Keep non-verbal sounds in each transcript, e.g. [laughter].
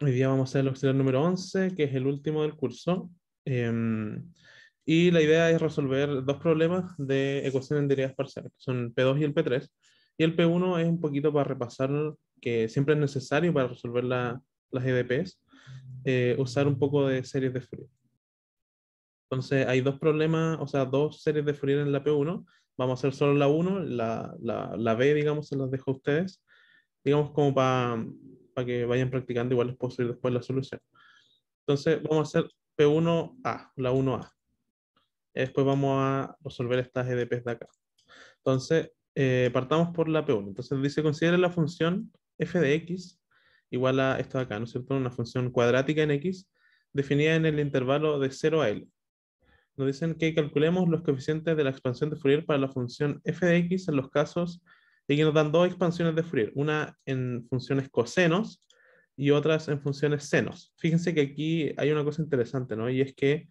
Hoy día vamos a hacer el auxiliar número 11, que es el último del curso. Em, y la idea es resolver dos problemas de ecuaciones en derivadas parciales, que son el P2 y el P3. Y el P1 es un poquito para repasar que siempre es necesario para resolver las EDPs, eh, usar un poco de series de Fourier. Entonces hay dos problemas, o sea, dos series de Fourier en la P1. Vamos a hacer solo la 1, la, la, la B, digamos, se las dejo a ustedes. Digamos como para para que vayan practicando, igual les puedo subir después la solución. Entonces vamos a hacer P1A, la 1A. Después vamos a resolver estas EDPs de acá. Entonces, eh, partamos por la P1. Entonces dice, considere la función f de x igual a esto de acá, ¿no es cierto? Una función cuadrática en x definida en el intervalo de 0 a L. Nos dicen que calculemos los coeficientes de la expansión de Fourier para la función f de x en los casos y que nos dan dos expansiones de Fourier, una en funciones cosenos y otras en funciones senos. Fíjense que aquí hay una cosa interesante, ¿no? Y es que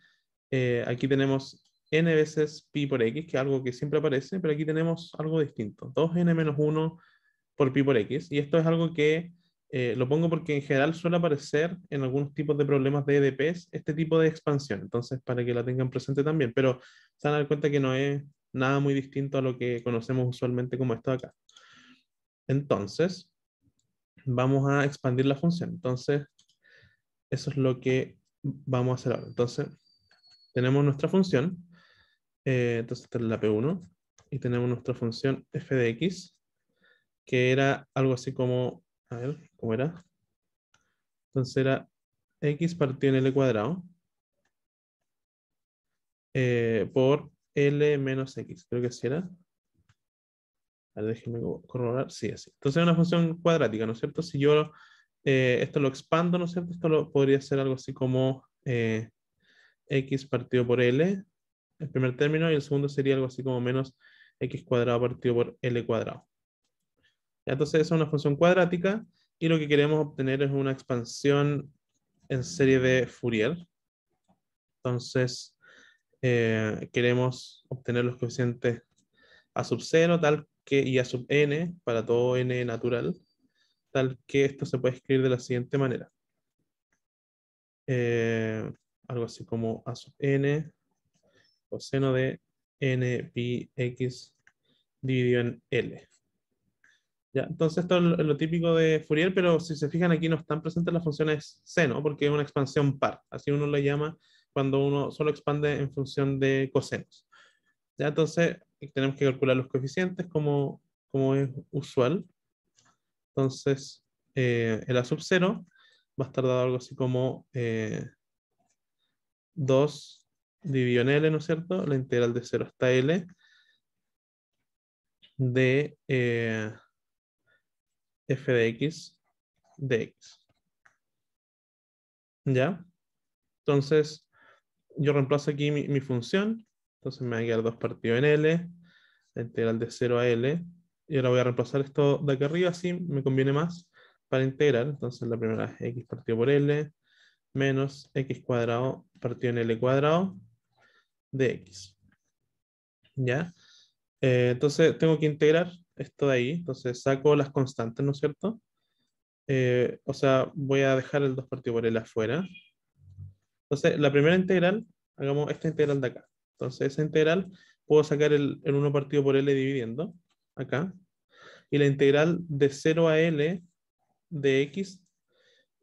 eh, aquí tenemos n veces pi por x, que es algo que siempre aparece, pero aquí tenemos algo distinto, 2n menos 1 por pi por x, y esto es algo que eh, lo pongo porque en general suele aparecer en algunos tipos de problemas de EDPs este tipo de expansión, entonces para que la tengan presente también, pero se van a dar cuenta que no es nada muy distinto a lo que conocemos usualmente como esto de acá. Entonces, vamos a expandir la función. Entonces, eso es lo que vamos a hacer ahora. Entonces, tenemos nuestra función. Eh, entonces, esta es la P1. Y tenemos nuestra función f de x, que era algo así como, a ver, ¿cómo era? Entonces era x partido en l cuadrado eh, por l menos x, creo que así era déjenme corroborar. Sí, así. Entonces es una función cuadrática, ¿no es cierto? Si yo eh, esto lo expando, ¿no es cierto? Esto lo, podría ser algo así como eh, x partido por l, el primer término, y el segundo sería algo así como menos x cuadrado partido por l cuadrado. Entonces es una función cuadrática y lo que queremos obtener es una expansión en serie de Fourier. Entonces eh, queremos obtener los coeficientes a sub 0 tal y a sub n para todo n natural, tal que esto se puede escribir de la siguiente manera. Eh, algo así como a sub n coseno de n pi x dividido en L. Ya, entonces esto es lo, típico de Fourier, pero si se fijan aquí no están presentes las funciones seno, porque es una expansión par. Así uno lo llama cuando uno solo expande en función de cosenos. Ya, entonces tenemos que calcular los coeficientes como, como es usual. Entonces, eh, el A sub 0 va a estar dado algo así como 2 eh, dividido en L, ¿no es cierto? La integral de 0 hasta L de eh, f de x de x. ¿Ya? Entonces, yo reemplazo aquí mi función entonces me va a quedar dos partido en L, la integral de 0 a L. Y ahora voy a reemplazar esto de acá arriba, así me conviene más para integrar. Entonces la primera es x partido por L menos x cuadrado partido en L cuadrado de x. ¿Ya? Eh, entonces tengo que integrar esto de ahí. Entonces saco las constantes, ¿no es cierto? Eh, o sea, voy a dejar el 2 partido por L afuera. Entonces, la primera integral, hagamos esta integral de acá. Entonces esa integral puedo sacar el, 1 partido por L dividiendo, acá. Y la integral de 0 a L de X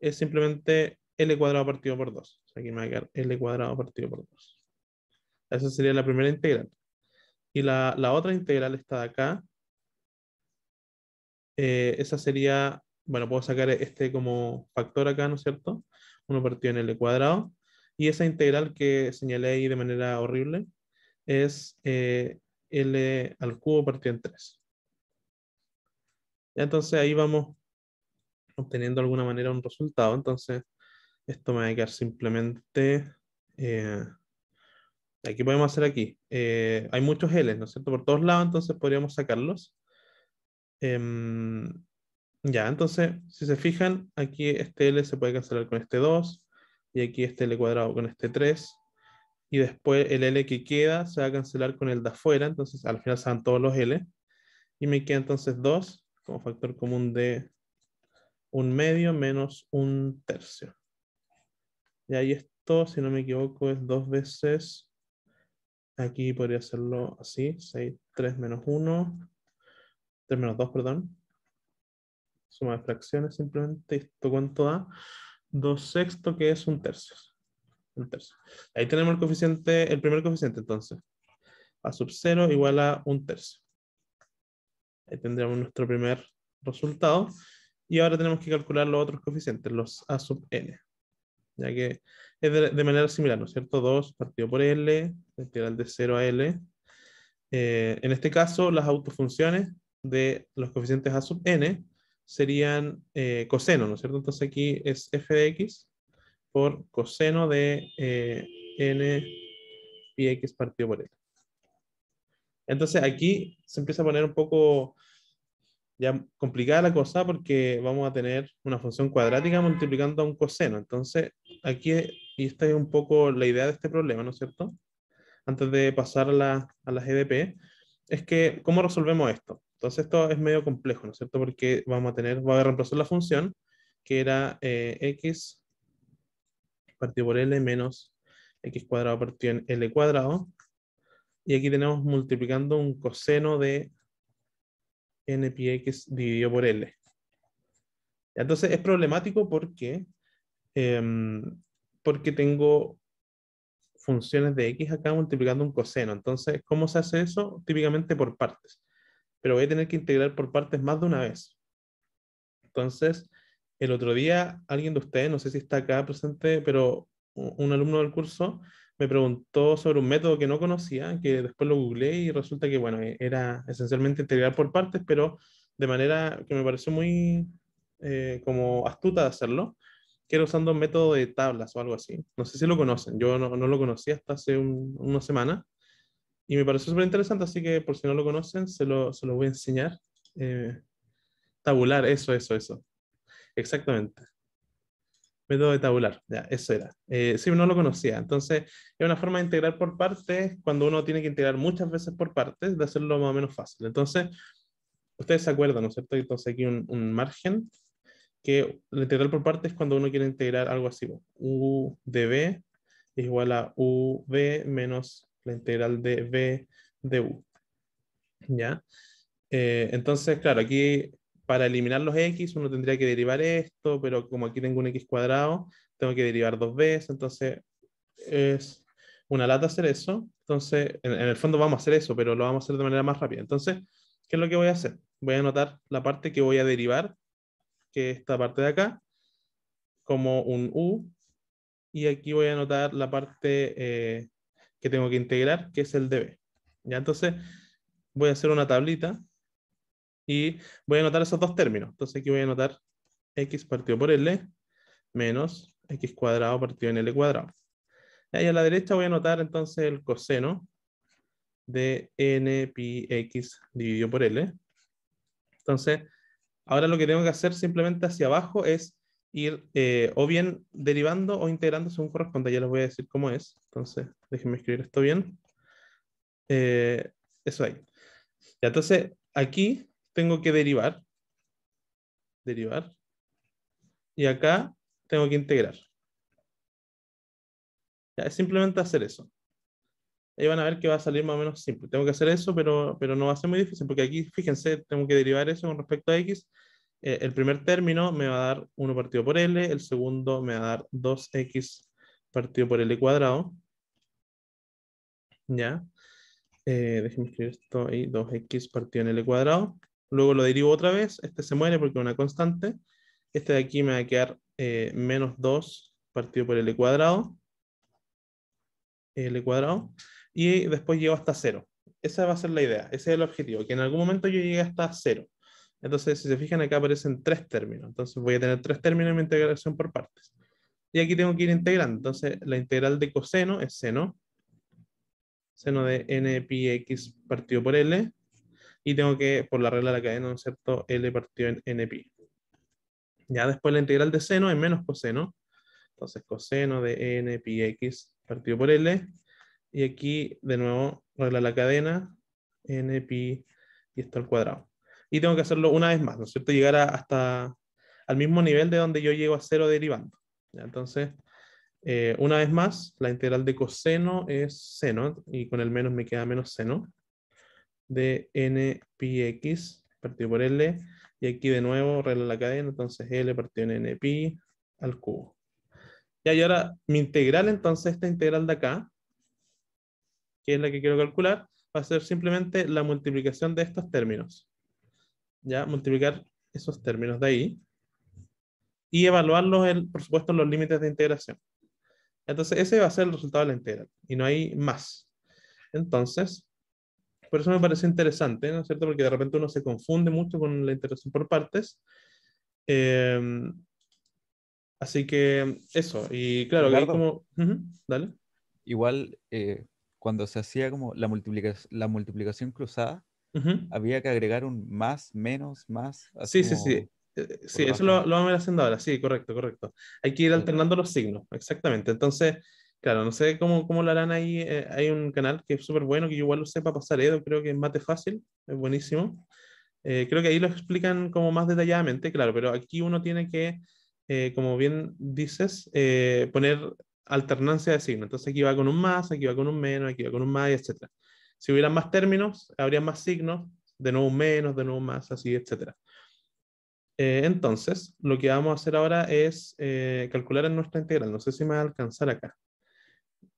es simplemente L cuadrado partido por 2. O sea, aquí me va a quedar L cuadrado partido por 2. Esa sería la primera integral. Y la, la otra integral está de acá. Eh, esa sería, bueno, puedo sacar este como factor acá, ¿no es cierto? 1 partido en L cuadrado. Y esa integral que señalé ahí de manera horrible, es eh, L al cubo partido en 3. Entonces ahí vamos obteniendo de alguna manera un resultado. Entonces esto me va a quedar simplemente... Eh, aquí ¿Qué podemos hacer aquí? Eh, hay muchos L, ¿no es cierto? Por todos lados, entonces podríamos sacarlos. Em, ya, entonces, si se fijan, aquí este L se puede cancelar con este 2, y aquí este L cuadrado con este 3, y después el L que queda se va a cancelar con el de afuera, entonces al final se van todos los L, y me queda entonces 2 como factor común de un medio menos un tercio. Y ahí esto, si no me equivoco, es dos veces, aquí podría hacerlo así, 3 menos 1, 3 menos 2, perdón, suma de fracciones simplemente, ¿esto cuánto da? 2 sexto que es un tercio un Ahí tenemos el coeficiente, el primer coeficiente entonces. A sub 0 igual a un tercio. Ahí tendríamos nuestro primer resultado. Y ahora tenemos que calcular los otros coeficientes, los a sub n. Ya que es de, manera similar, ¿no es cierto? 2 partido por l, integral de 0 a l. Eh, en este caso, las autofunciones de los coeficientes a sub n serían eh, coseno, ¿no es cierto? Entonces aquí es f de x por coseno de eh, n pi x partido por l. Entonces aquí se empieza a poner un poco ya complicada la cosa porque vamos a tener una función cuadrática multiplicando a un coseno. Entonces aquí, y esta es un poco la idea de este problema, ¿no es cierto? Antes de pasar a, la, a es que ¿cómo resolvemos esto? Entonces esto es medio complejo, ¿no es cierto? Porque vamos a tener, va a reemplazar la función que era x eh, partido por L menos X cuadrado partido en L cuadrado. Y aquí tenemos multiplicando un coseno de n pi x dividido por L. Entonces es problemático porque, em, porque tengo funciones de x acá multiplicando un coseno. Entonces, ¿cómo se hace eso? Típicamente por partes. Pero voy a tener que integrar por partes más de una vez. Entonces, el otro día alguien de ustedes, no sé si está acá presente, pero un alumno del curso me preguntó sobre un método que no conocía, que después lo googleé y resulta que, bueno, e, era esencialmente integrar por partes, pero de manera que me pareció muy eh, como astuta de hacerlo, que era usando un método de tablas o algo así. No sé si lo conocen, yo no, lo conocía hasta hace una semana y me pareció súper interesante, así que por si no lo conocen, se lo, voy a enseñar. Eh, tabular, eso, eso, eso. Exactamente. Método de tabular, ya, eso era. Si eh, sí, no lo conocía. Entonces, es una forma de integrar por partes cuando uno tiene que integrar muchas veces por partes, de hacerlo más o menos fácil. Entonces, ustedes se acuerdan, ¿no es cierto? Entonces, aquí un, margen que la integral por partes es cuando uno quiere integrar algo así. U de B es igual a u v menos la integral de B de U. ¿Ya? Eh, entonces, claro, aquí para eliminar los x uno tendría que derivar esto, pero como aquí tengo un x cuadrado, tengo que derivar dos veces, entonces es una lata hacer eso. Entonces, en, el fondo vamos a hacer eso, pero lo vamos a hacer de manera más rápida. Entonces, ¿qué es lo que voy a hacer? Voy a anotar la parte que voy a derivar, que es esta parte de acá, como un u, y aquí voy a anotar la parte eh, que tengo que integrar, que es el db. ¿Ya? Entonces, voy a hacer una tablita y voy a anotar esos dos términos. Entonces aquí voy a anotar x partido por L menos x cuadrado partido en L cuadrado. Ahí a la derecha voy a anotar entonces el coseno de n pi x dividido por L. Entonces, ahora lo que tengo que hacer simplemente hacia abajo es ir eh, o bien derivando o integrando según corresponda. Ya les voy a decir cómo es. Entonces, déjenme escribir esto bien. Eh, eso ahí. Y entonces, aquí tengo que derivar. Derivar. Y acá tengo que integrar. es simplemente hacer eso. Ahí van a ver que va a salir más o menos simple. Tengo que hacer eso, pero, no va a ser muy difícil, porque aquí, fíjense, tengo que derivar eso con respecto a x. Eh, el primer término me va a dar 1 partido por l, el segundo me va a dar 2x partido por l cuadrado. ¿Ya? Eh, déjenme escribir esto ahí, 2x partido en l cuadrado luego lo derivo otra vez, este se muere porque es una constante, este de aquí me va a quedar eh, menos 2 partido por L cuadrado, L cuadrado, y después llego hasta 0. Esa va a ser la idea, ese es el objetivo, que en algún momento yo llegue hasta 0. Entonces, si se fijan, acá aparecen tres términos. Entonces, voy a tener tres términos en mi integración por partes. Y aquí tengo que ir integrando. Entonces, la integral de coseno es seno. Seno de n pi x partido por L y tengo que, por la regla de la cadena, ¿no es cierto?, L partido en NP. E ya después la integral de seno es menos coseno. Entonces, coseno de e n x partido por L. Y aquí, de nuevo, regla de la cadena, n y esto al cuadrado. Y tengo que hacerlo una vez más, ¿no es cierto? Llegar hasta al mismo nivel de donde yo llego a cero derivando. Entonces, eh, una vez más, la integral de coseno es seno, y con el menos me queda menos seno de x partido por L. Y aquí de nuevo regla la cadena, entonces L partido en pi al cubo. y ahora mi integral, entonces esta integral de acá, que es la que quiero calcular, va a ser simplemente la multiplicación de estos términos. Ya, multiplicar esos términos de ahí. Y evaluarlos, por supuesto, en los límites de integración. Entonces, ese va a ser el resultado de la integral. Y no hay más. Entonces, por eso me parece interesante, ¿no es cierto? Porque de repente uno se confunde mucho con la interacción por partes. Em, así que eso, y claro, que como... dale. Igual, eh, cuando se hacía como la, la multiplicación cruzada, había que agregar un más, menos, más. Sí, sí, sí, eh, sí. eso lo, lo, vamos a ir haciendo ahora, sí, correcto, correcto. Hay que ir alternando los signos, exactamente. Entonces, Claro, no sé cómo, cómo lo harán ahí. Eh, hay un canal que es súper bueno, que yo igual lo sé para pasar Edo, creo que es Mate Fácil, es buenísimo. Eh, creo que ahí lo explican como más detalladamente, claro, pero aquí uno tiene que, eh, como bien dices, poner alternancia de signos. Entonces aquí va con un más, aquí va con un menos, aquí va con un más, etc. Si hubieran más términos, habría más signos, de nuevo un menos, de nuevo un más, así, etc. entonces, lo que vamos a hacer ahora es calcular en nuestra integral. No sé si me va a alcanzar acá.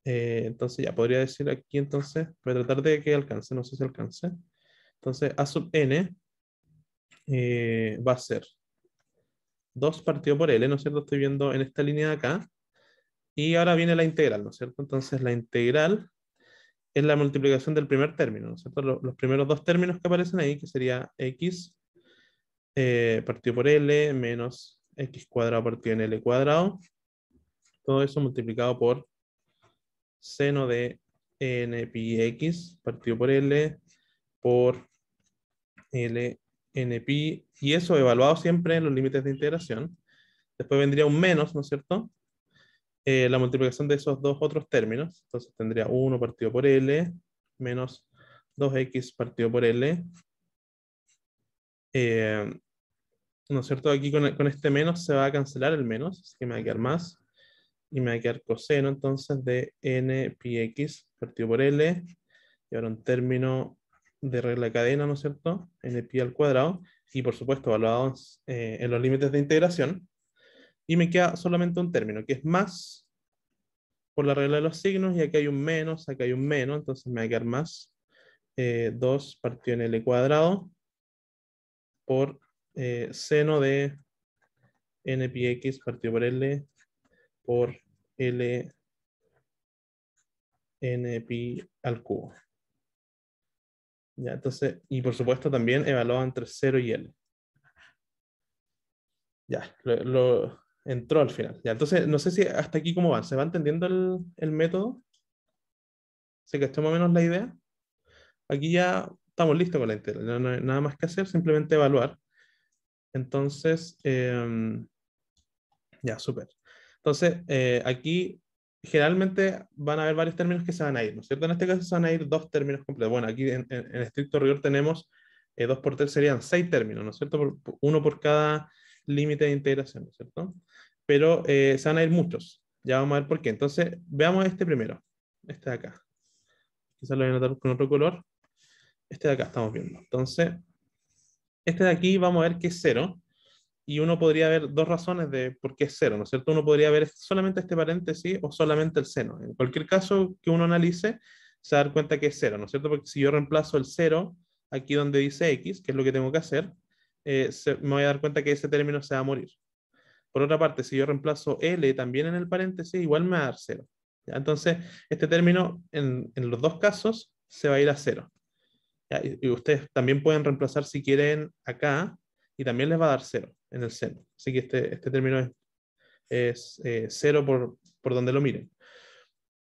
Eh, entonces ya podría decir aquí entonces, voy a tratar de que alcance, no sé si alcance. Entonces A sub n eh, va a ser 2 partido por L, ¿no es cierto? Estoy viendo en esta línea de acá. Y ahora viene la integral, ¿no es cierto? Entonces la integral es la multiplicación del primer término, ¿no es cierto? Los, primeros dos términos que aparecen ahí, que sería x eh, partido por L menos x cuadrado partido en L cuadrado. Todo eso multiplicado por seno de n pi x partido por L por L n pi y eso evaluado siempre en los límites de integración. Después vendría un menos, ¿no es cierto? Eh, la multiplicación de esos dos otros términos. Entonces tendría 1 partido por L menos 2x partido por L. Eh, ¿No es cierto? Aquí con, con, este menos se va a cancelar el menos, así que me va a quedar más y me va a quedar coseno entonces de n pi x partido por l, y ahora un término de regla de cadena, ¿no es cierto? n pi al cuadrado, y por supuesto evaluado eh, en los límites de integración, y me queda solamente un término, que es más por la regla de los signos, y aquí hay un menos, acá hay un menos, entonces me va a quedar más 2 eh, partido en L cuadrado por eh, seno de n pi x partido por L por L n al cubo. Ya, entonces, y por supuesto también evaluado entre 0 y L. Ya, lo, entró al final. Ya, entonces, no sé si hasta aquí cómo van. ¿Se va entendiendo el, el método? ¿Se cachó más o menos la idea? Aquí ya estamos listos con la integral. nada más que hacer, simplemente evaluar. Entonces, em, ya, súper. Entonces, eh, aquí generalmente van a haber varios términos que se van a ir, ¿no es cierto? En este caso se van a ir dos términos completos. Bueno, aquí en, estricto rigor tenemos eh, dos por tres serían seis términos, ¿no es cierto? Por, uno por cada límite de integración, ¿no es cierto? Pero eh, se van a ir muchos. Ya vamos a ver por qué. Entonces, veamos este primero. Este de acá. Quizás lo voy a notar con otro color. Este de acá estamos viendo. Entonces, este de aquí vamos a ver que es cero y uno podría ver dos razones de por qué es cero, ¿no es cierto? Uno podría ver solamente este paréntesis o solamente el seno. En cualquier caso que uno analice, se va a dar cuenta que es cero, ¿no es cierto? Porque si yo reemplazo el cero aquí donde dice x, que es lo que tengo que hacer, eh, me voy a dar cuenta que ese término se va a morir. Por otra parte, si yo reemplazo L también en el paréntesis, igual me va a dar cero. Entonces, este término en, los dos casos se va a ir a cero. y ustedes también pueden reemplazar si quieren acá, y también les va a dar cero en el seno. Así que este, este término es, es eh, cero por, por, donde lo miren.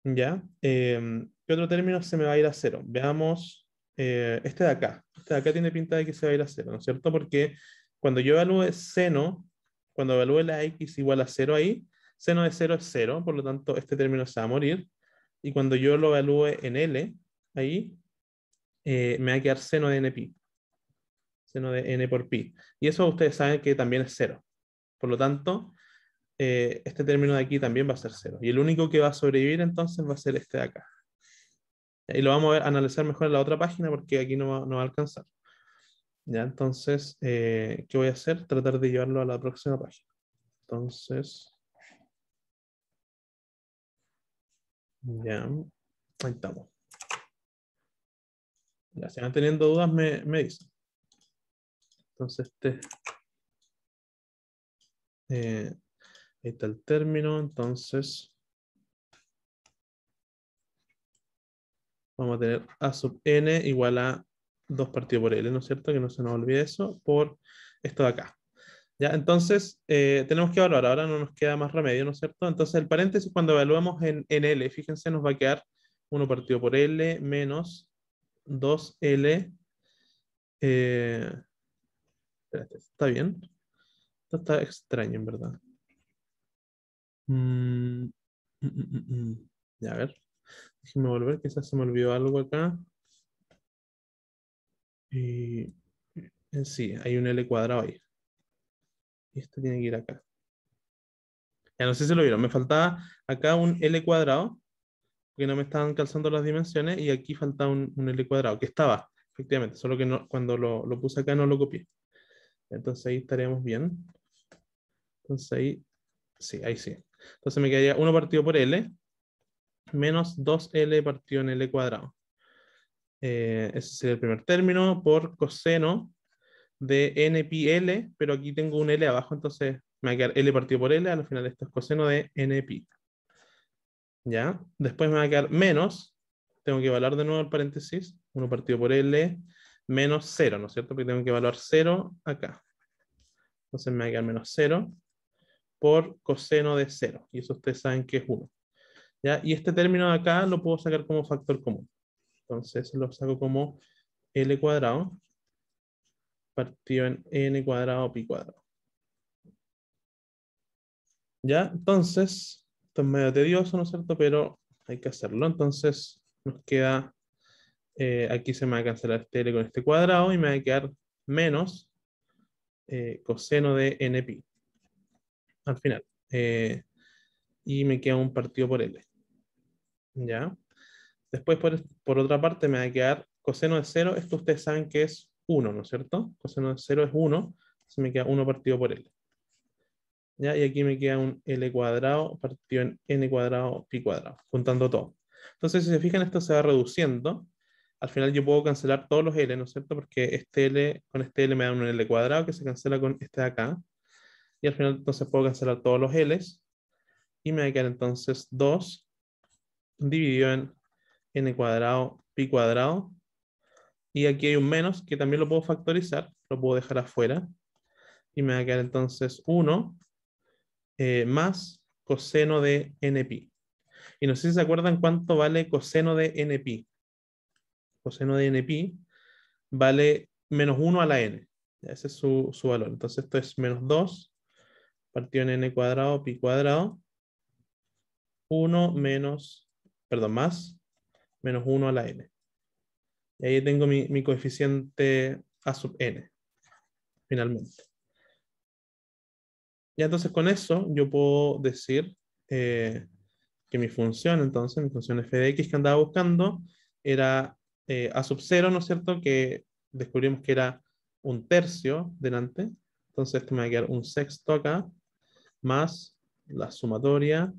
¿Ya? Em, ¿Qué otro término se me va a ir a cero? Veamos eh, este de acá. Este de acá tiene pinta de que se va a ir a cero, ¿no es cierto? Porque cuando yo evalúe seno, cuando evalúe la x igual a cero ahí, seno de cero es cero, por lo tanto este término se va a morir. Y cuando yo lo evalúe en L, ahí, eh, me va a quedar seno de npi seno de n por pi. Y eso ustedes saben que también es cero. Por lo tanto, eh, este término de aquí también va a ser cero. Y el único que va a sobrevivir entonces va a ser este de acá. Y lo vamos a, analizar mejor en la otra página porque aquí no va, a alcanzar. Ya, entonces, eh, ¿qué voy a hacer? Tratar de llevarlo a la próxima página. Entonces, ya, ahí estamos. Ya, si van teniendo dudas, me, me dicen. Entonces, este, eh, ahí está el término, entonces vamos a tener A sub n igual a 2 partido por L, ¿no es cierto? Que no se nos olvide eso, por esto de acá. ¿Ya? Entonces, eh, tenemos que evaluar, ahora no nos queda más remedio, ¿no es cierto? Entonces, el paréntesis cuando evaluamos en, L, fíjense, nos va a quedar 1 partido por L menos 2L eh, ¿está bien? Esto está extraño, en verdad. Mm, mm, mm, ya, a ver. Déjenme volver, quizás se me olvidó algo acá. Y, eh, sí, hay un L cuadrado ahí. Y esto tiene que ir acá. Ya no sé si lo vieron. Me faltaba acá un L cuadrado, porque no me estaban calzando las dimensiones, y aquí faltaba un, L cuadrado, que estaba, efectivamente, solo que cuando lo puse acá no lo copié. Entonces ahí estaremos bien. Entonces ahí, sí, ahí sí. Entonces me quedaría 1 partido por L menos 2L partido en L cuadrado. Eh, ese sería el primer término por coseno de N pi L, pero aquí tengo un L abajo, entonces me va a quedar L partido por L, al final esto es coseno de n pi ¿Ya? Después me va a quedar menos, tengo que evaluar de nuevo el paréntesis, 1 partido por L menos 0, ¿no es cierto? Porque tengo que evaluar 0 acá. Entonces me va a quedar menos 0 por coseno de 0. Y eso ustedes saben que es 1. ¿Ya? Y este término de acá lo puedo sacar como factor común. Entonces lo saco como L cuadrado partido en N cuadrado pi cuadrado. ¿Ya? Entonces, esto es medio tedioso, ¿no es cierto? Pero hay que hacerlo. Entonces nos queda eh, aquí se me va a cancelar este L con este cuadrado y me va a quedar menos eh, coseno de N pi. al final. Eh, y me queda un partido por L. ¿Ya? Después, por, otra parte, me va a quedar coseno de 0. Esto ustedes saben que es 1, ¿no es cierto? Coseno de 0 es 1. se me queda 1 partido por L. ¿Ya? Y aquí me queda un L cuadrado partido en N cuadrado pi cuadrado, juntando todo. Entonces, si se fijan, esto se va reduciendo al final yo puedo cancelar todos los L, ¿no es cierto? Porque este L, con este L me da un L cuadrado que se cancela con este de acá. Y al final entonces puedo cancelar todos los L. Y me va a quedar entonces 2 dividido en n cuadrado, pi cuadrado. Y aquí hay un menos que también lo puedo factorizar, lo puedo dejar afuera. Y me va a quedar entonces 1 eh, más coseno de pi. Y no sé si se acuerdan cuánto vale coseno de pi coseno de n pi, vale menos 1 a la n. Ese es su, valor. Entonces esto es menos 2 partido en n cuadrado, pi cuadrado. 1 menos, perdón, más, menos 1 a la n. Y ahí tengo mi, coeficiente a sub n, finalmente. Y entonces con eso yo puedo decir eh, que mi función, entonces, mi función f de x que andaba buscando, era eh, a sub 0, ¿no es cierto? Que descubrimos que era un tercio delante. Entonces esto me va a quedar un sexto acá, más la sumatoria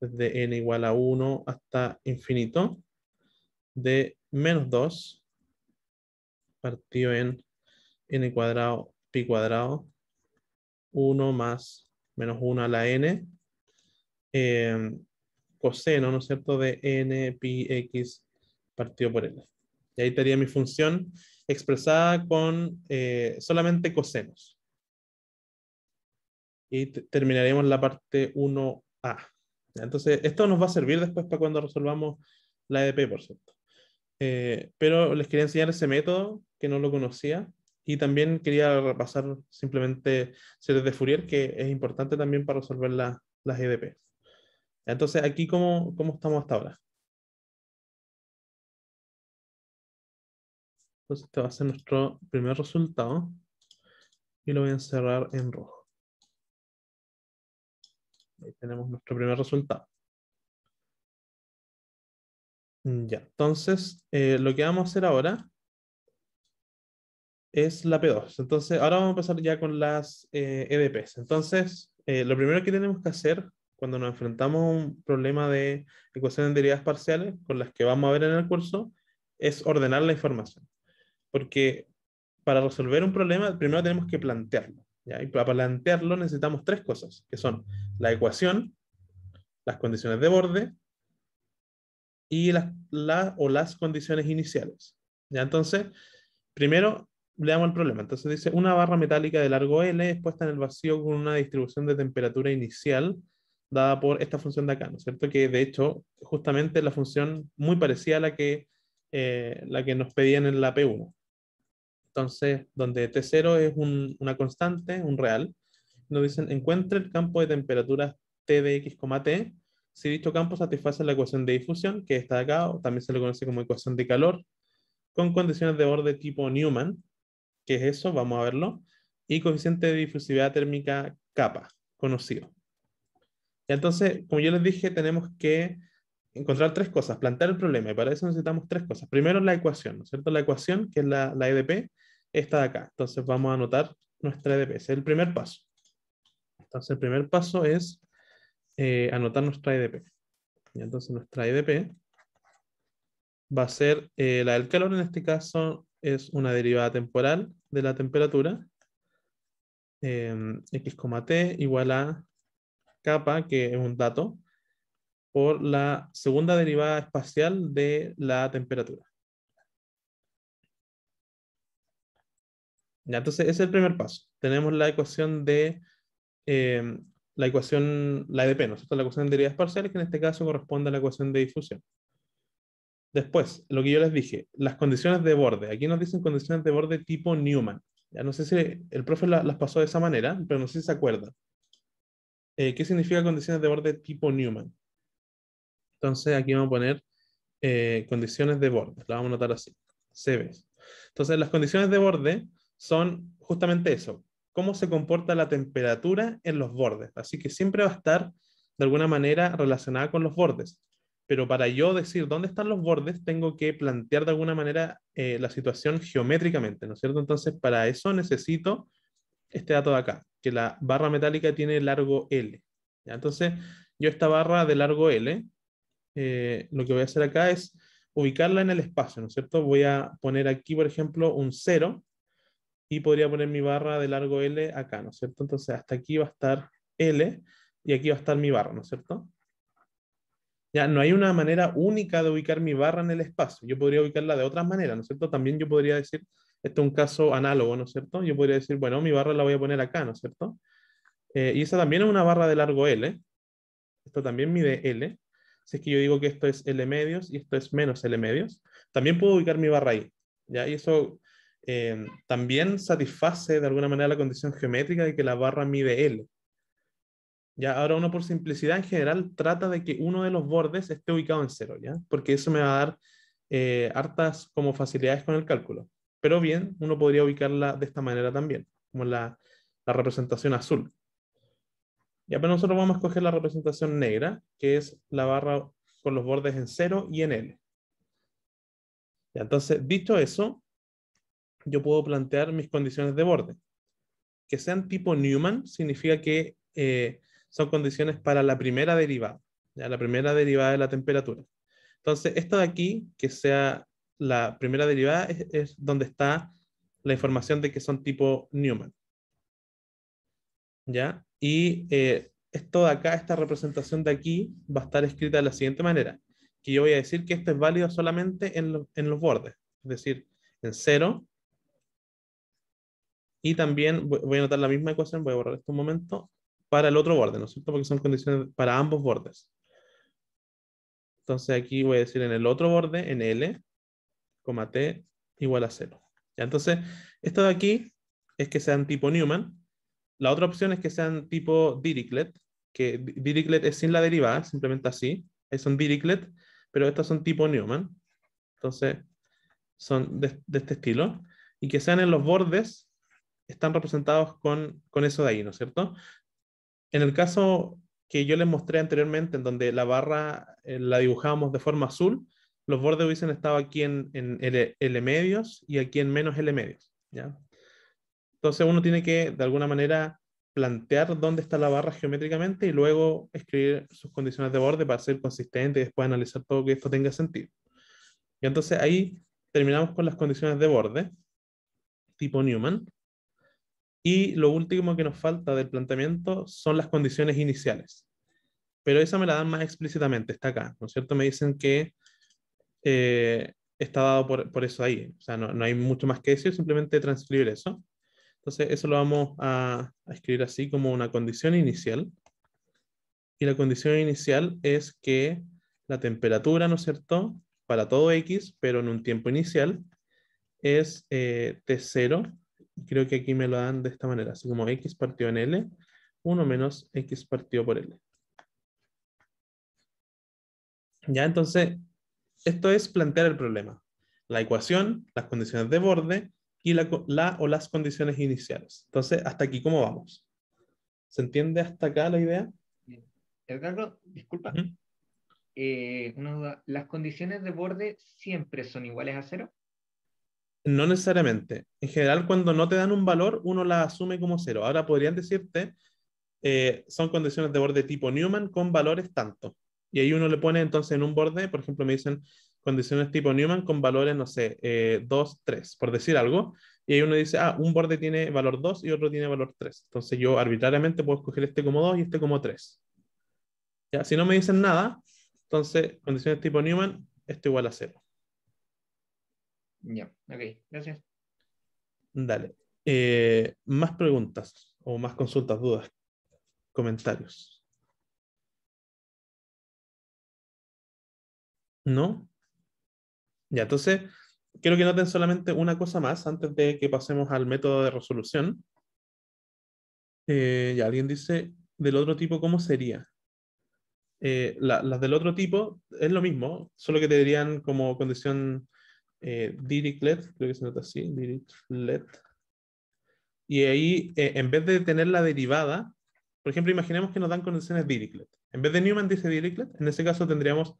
desde n igual a 1 hasta infinito de menos 2 partido en n cuadrado pi cuadrado 1 más menos 1 a la n eh, coseno, ¿no es cierto?, de n pi x partido por n. Y ahí estaría mi función expresada con eh, solamente cosenos. Y terminaríamos la parte 1A. Entonces, esto nos va a servir después para cuando resolvamos la EDP, por cierto. Eh, pero les quería enseñar ese método que no lo conocía y también quería repasar simplemente series de Fourier, que es importante también para resolver las EDP. Entonces, aquí, ¿cómo, ¿cómo estamos hasta ahora? Entonces este va a ser nuestro primer resultado y lo voy a encerrar en rojo. Ahí tenemos nuestro primer resultado. Ya, entonces eh, lo que vamos a hacer ahora es la P2. Entonces ahora vamos a pasar ya con las EDPs. Eh, e entonces eh, lo primero que tenemos que hacer cuando nos enfrentamos a un problema de ecuaciones de derivadas parciales con las que vamos a ver en el curso es ordenar la información. Porque para resolver un problema, primero tenemos que plantearlo. Y para plantearlo necesitamos tres cosas, que son la ecuación, las condiciones de borde y las o las condiciones iniciales. ¿ya? Entonces, primero le damos el problema. Entonces dice, una barra metálica de largo L es puesta en el vacío con una distribución de temperatura inicial dada por esta función de acá, ¿no es cierto? Que de hecho, justamente la función muy parecida a la que, eh, la que nos pedían en la P1. Entonces, donde T0 es una constante, un real, nos dicen, encuentre el campo de temperaturas T de X, T, si dicho campo satisface la ecuación de difusión, que está acá, también se le conoce como ecuación de calor, con condiciones de borde tipo Newman, que es eso, vamos a verlo, y coeficiente de difusividad térmica kappa, conocido. Y entonces, como yo les dije, tenemos que encontrar tres cosas, plantear el problema, y para eso necesitamos tres cosas. Primero la ecuación, ¿no es cierto? La ecuación, que es la, la EDP, está de acá. Entonces vamos a anotar nuestra EDP, es el primer paso. Entonces el primer paso es eh, anotar nuestra EDP. Y entonces nuestra EDP va a ser eh, la del calor, en este caso es una derivada temporal de la temperatura, eh, x, t igual a kappa, que es un dato, por la segunda derivada espacial de la temperatura. entonces, ese es el primer paso. Tenemos la ecuación de eh, la ecuación, la EDP, ¿no La ecuación de derivadas parciales, que en este caso corresponde a la ecuación de difusión. Después, lo que yo les dije, las condiciones de borde. Aquí nos dicen condiciones de borde tipo Newman. Ya no sé si el profe las pasó de esa manera, pero no sé si se acuerda. Eh, ¿Qué significa condiciones de borde tipo Newman? Entonces aquí vamos a poner eh, condiciones de borde, la vamos a notar así, CB. Entonces las condiciones de borde son justamente eso, cómo se comporta la temperatura en los bordes. Así que siempre va a estar de alguna manera relacionada con los bordes. Pero para yo decir dónde están los bordes, tengo que plantear de alguna manera eh, la situación geométricamente, ¿no es cierto? Entonces, para eso necesito este dato de acá, que la barra metálica tiene largo L. Entonces, yo esta barra de largo L eh, lo que voy a hacer acá es ubicarla en el espacio, ¿no es cierto? Voy a poner aquí, por ejemplo, un 0 y podría poner mi barra de largo L acá, ¿no es cierto? Entonces hasta aquí va a estar L y aquí va a estar mi barra, ¿no es cierto? Ya, no hay una manera única de ubicar mi barra en el espacio. Yo podría ubicarla de otras maneras, ¿no es cierto? También yo podría decir, este es un caso análogo, ¿no es cierto? Yo podría decir, bueno, mi barra la voy a poner acá, ¿no es cierto? Eh, y esa también es una barra de largo L. Esto también mide L si es que yo digo que esto es L medios y esto es menos L medios. También puedo ubicar mi barra ahí, ¿ya? Y eso eh, también satisface de alguna manera la condición geométrica de que la barra mide L. ¿Ya? Ahora uno por simplicidad en general trata de que uno de los bordes esté ubicado en cero, ¿ya? Porque eso me va a dar eh, hartas como facilidades con el cálculo. Pero bien, uno podría ubicarla de esta manera también, como la, la representación azul. Ya, pero nosotros vamos a escoger la representación negra, que es la barra con los bordes en 0 y en L. Ya, entonces, dicho eso, yo puedo plantear mis condiciones de borde. Que sean tipo Newman significa que eh, son condiciones para la primera derivada, ya, la primera derivada de la temperatura. Entonces, esto de aquí, que sea la primera derivada, es, donde está la información de que son tipo Newman. ¿Ya? Y eh, esto de acá, esta representación de aquí, va a estar escrita de la siguiente manera, que yo voy a decir que esto es válido solamente en, los bordes, es decir, en cero. Y también voy a anotar la misma ecuación, voy a borrar esto un momento, para el otro borde, ¿no es cierto? Porque son condiciones para ambos bordes. Entonces aquí voy a decir en el otro borde, en L, T igual a 0. Entonces, esto de aquí es que sean tipo Newman, la otra opción es que sean tipo Dirichlet, que Dirichlet es sin la derivada, simplemente así. Es son Dirichlet, pero estos son tipo Newman. Entonces, son de, este estilo. Y que sean en los bordes, están representados con, eso de ahí, ¿no es cierto? En el caso que yo les mostré anteriormente, en donde la barra eh, la dibujábamos de forma azul, los bordes hubiesen estado aquí en, en L, medios y aquí en menos L medios. ¿ya? Entonces uno tiene que, de alguna manera, plantear dónde está la barra geométricamente y luego escribir sus condiciones de borde para ser consistente y después analizar todo que esto tenga sentido. Y entonces ahí terminamos con las condiciones de borde, tipo Newman. Y lo último que nos falta del planteamiento son las condiciones iniciales. Pero esa me la dan más explícitamente, está acá, ¿no es cierto? Me dicen que eh, está dado por, eso ahí. O sea, no, no hay mucho más que decir, simplemente transcribir eso. Entonces, eso lo vamos a, escribir así como una condición inicial. Y la condición inicial es que la temperatura, ¿no es cierto?, para todo X, pero en un tiempo inicial, es T0. Eh, Creo que aquí me lo dan de esta manera, así como X partido en L, 1 menos X partido por L. Ya, entonces, esto es plantear el problema. La ecuación, las condiciones de borde, y la, o las condiciones iniciales. Entonces, hasta aquí, ¿cómo vamos? ¿Se entiende hasta acá la idea? Edgardo, disculpa. Eh, ¿Las condiciones de borde siempre son iguales a cero? No necesariamente. En general, cuando no te dan un valor, uno la asume como cero. Ahora podrían decirte, eh, son condiciones de borde tipo Newman con valores tanto. Y ahí uno le pone entonces en un borde, por ejemplo, me dicen, condiciones tipo Newman con valores, no sé, eh, 2, 3, por decir algo, y ahí uno dice, ah, un borde tiene valor 2 y otro tiene valor 3. Entonces yo arbitrariamente puedo escoger este como 2 y este como 3. ¿Ya? Si no me dicen nada, entonces condiciones tipo Newman, esto igual a 0. Ya, ok, gracias. Dale. Eh, más preguntas o más consultas, dudas, comentarios. ¿No? Ya, entonces, quiero que noten solamente una cosa más antes de que pasemos al método de resolución. Eh, ya alguien dice, del otro tipo, ¿cómo sería? Eh, las del otro tipo es lo mismo, solo que te dirían como condición eh, Dirichlet, creo que se nota así, Dirichlet. Y ahí, eh, en vez de tener la derivada, por ejemplo, imaginemos que nos dan condiciones Dirichlet. En vez de Newman dice Dirichlet, en ese caso tendríamos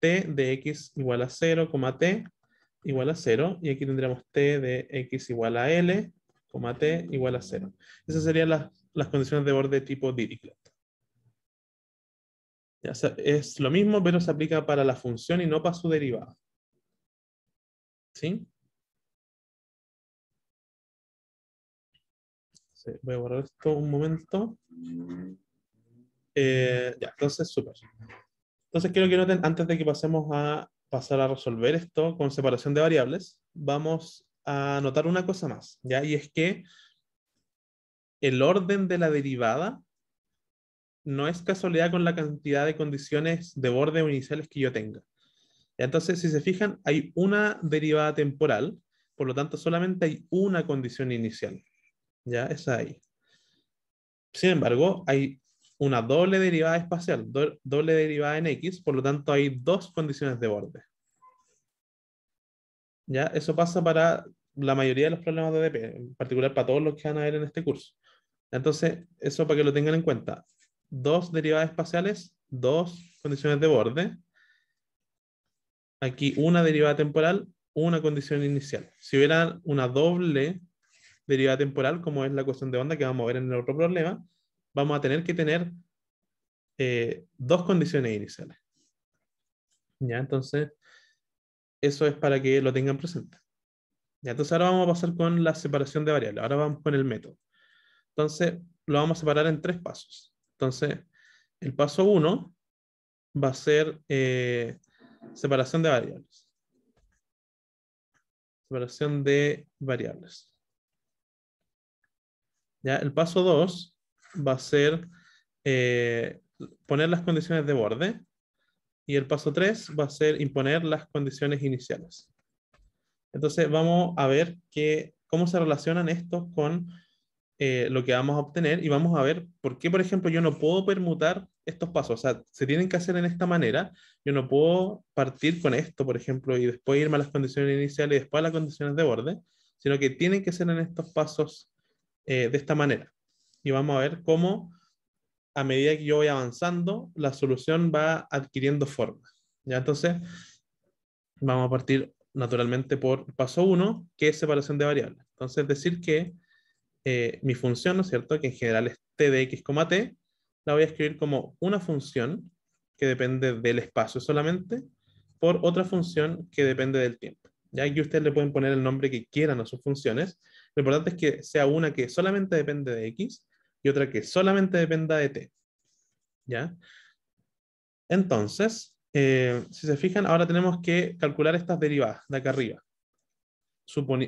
t de x igual a 0, t igual a 0. Y aquí tendríamos t de x igual a l, t igual a 0. Esas serían las, condiciones de borde tipo Dirichlet. es lo mismo, pero se aplica para la función y no para su derivada. ¿Sí? voy a borrar esto un momento. Eh, ya, entonces, super. Entonces quiero que noten, antes de que pasemos a pasar a resolver esto con separación de variables, vamos a notar una cosa más, ¿ya? Y es que el orden de la derivada no es casualidad con la cantidad de condiciones de borde iniciales que yo tenga. Entonces, si se fijan, hay una derivada temporal, por lo tanto, solamente hay una condición inicial. Ya, es ahí. Sin embargo, hay una doble derivada espacial, doble derivada en x, por lo tanto hay dos condiciones de borde. ¿Ya? Eso pasa para la mayoría de los problemas de DP, en particular para todos los que van a ver en este curso. Entonces, eso para que lo tengan en cuenta. Dos derivadas espaciales, dos condiciones de borde. Aquí una derivada temporal, una condición inicial. Si hubiera una doble derivada temporal, como es la cuestión de onda que vamos a ver en el otro problema, vamos a tener que tener eh, dos condiciones iniciales. ¿Ya? Entonces, eso es para que lo tengan presente. ¿Ya? Entonces, ahora vamos a pasar con la separación de variables. Ahora vamos con el método. Entonces, lo vamos a separar en tres pasos. Entonces, el paso uno va a ser eh, separación de variables. Separación de variables. ¿Ya? El paso dos va a ser eh, poner las condiciones de borde y el paso 3 va a ser imponer las condiciones iniciales. Entonces vamos a ver cómo se relacionan estos con eh, lo que vamos a obtener y vamos a ver por qué, por ejemplo, yo no puedo permutar estos pasos. O sea, se tienen que hacer en esta manera. Yo no puedo partir con esto, por ejemplo, y después irme a las condiciones iniciales y después a las condiciones de borde, sino que tienen que ser en estos pasos eh, de esta manera y vamos a ver cómo a medida que yo voy avanzando, la solución va adquiriendo forma. ¿ya? Entonces, vamos a partir naturalmente por paso 1, que es separación de variables. Entonces, decir que eh, mi función, ¿no es cierto?, que en general es t de x, t, la voy a escribir como una función que depende del espacio solamente, por otra función que depende del tiempo. Ya aquí ustedes le pueden poner el nombre que quieran a sus funciones. Lo importante es que sea una que solamente depende de x y otra que solamente dependa de T. ¿Ya? Entonces, eh, si se fijan, ahora tenemos que calcular estas derivadas de acá arriba,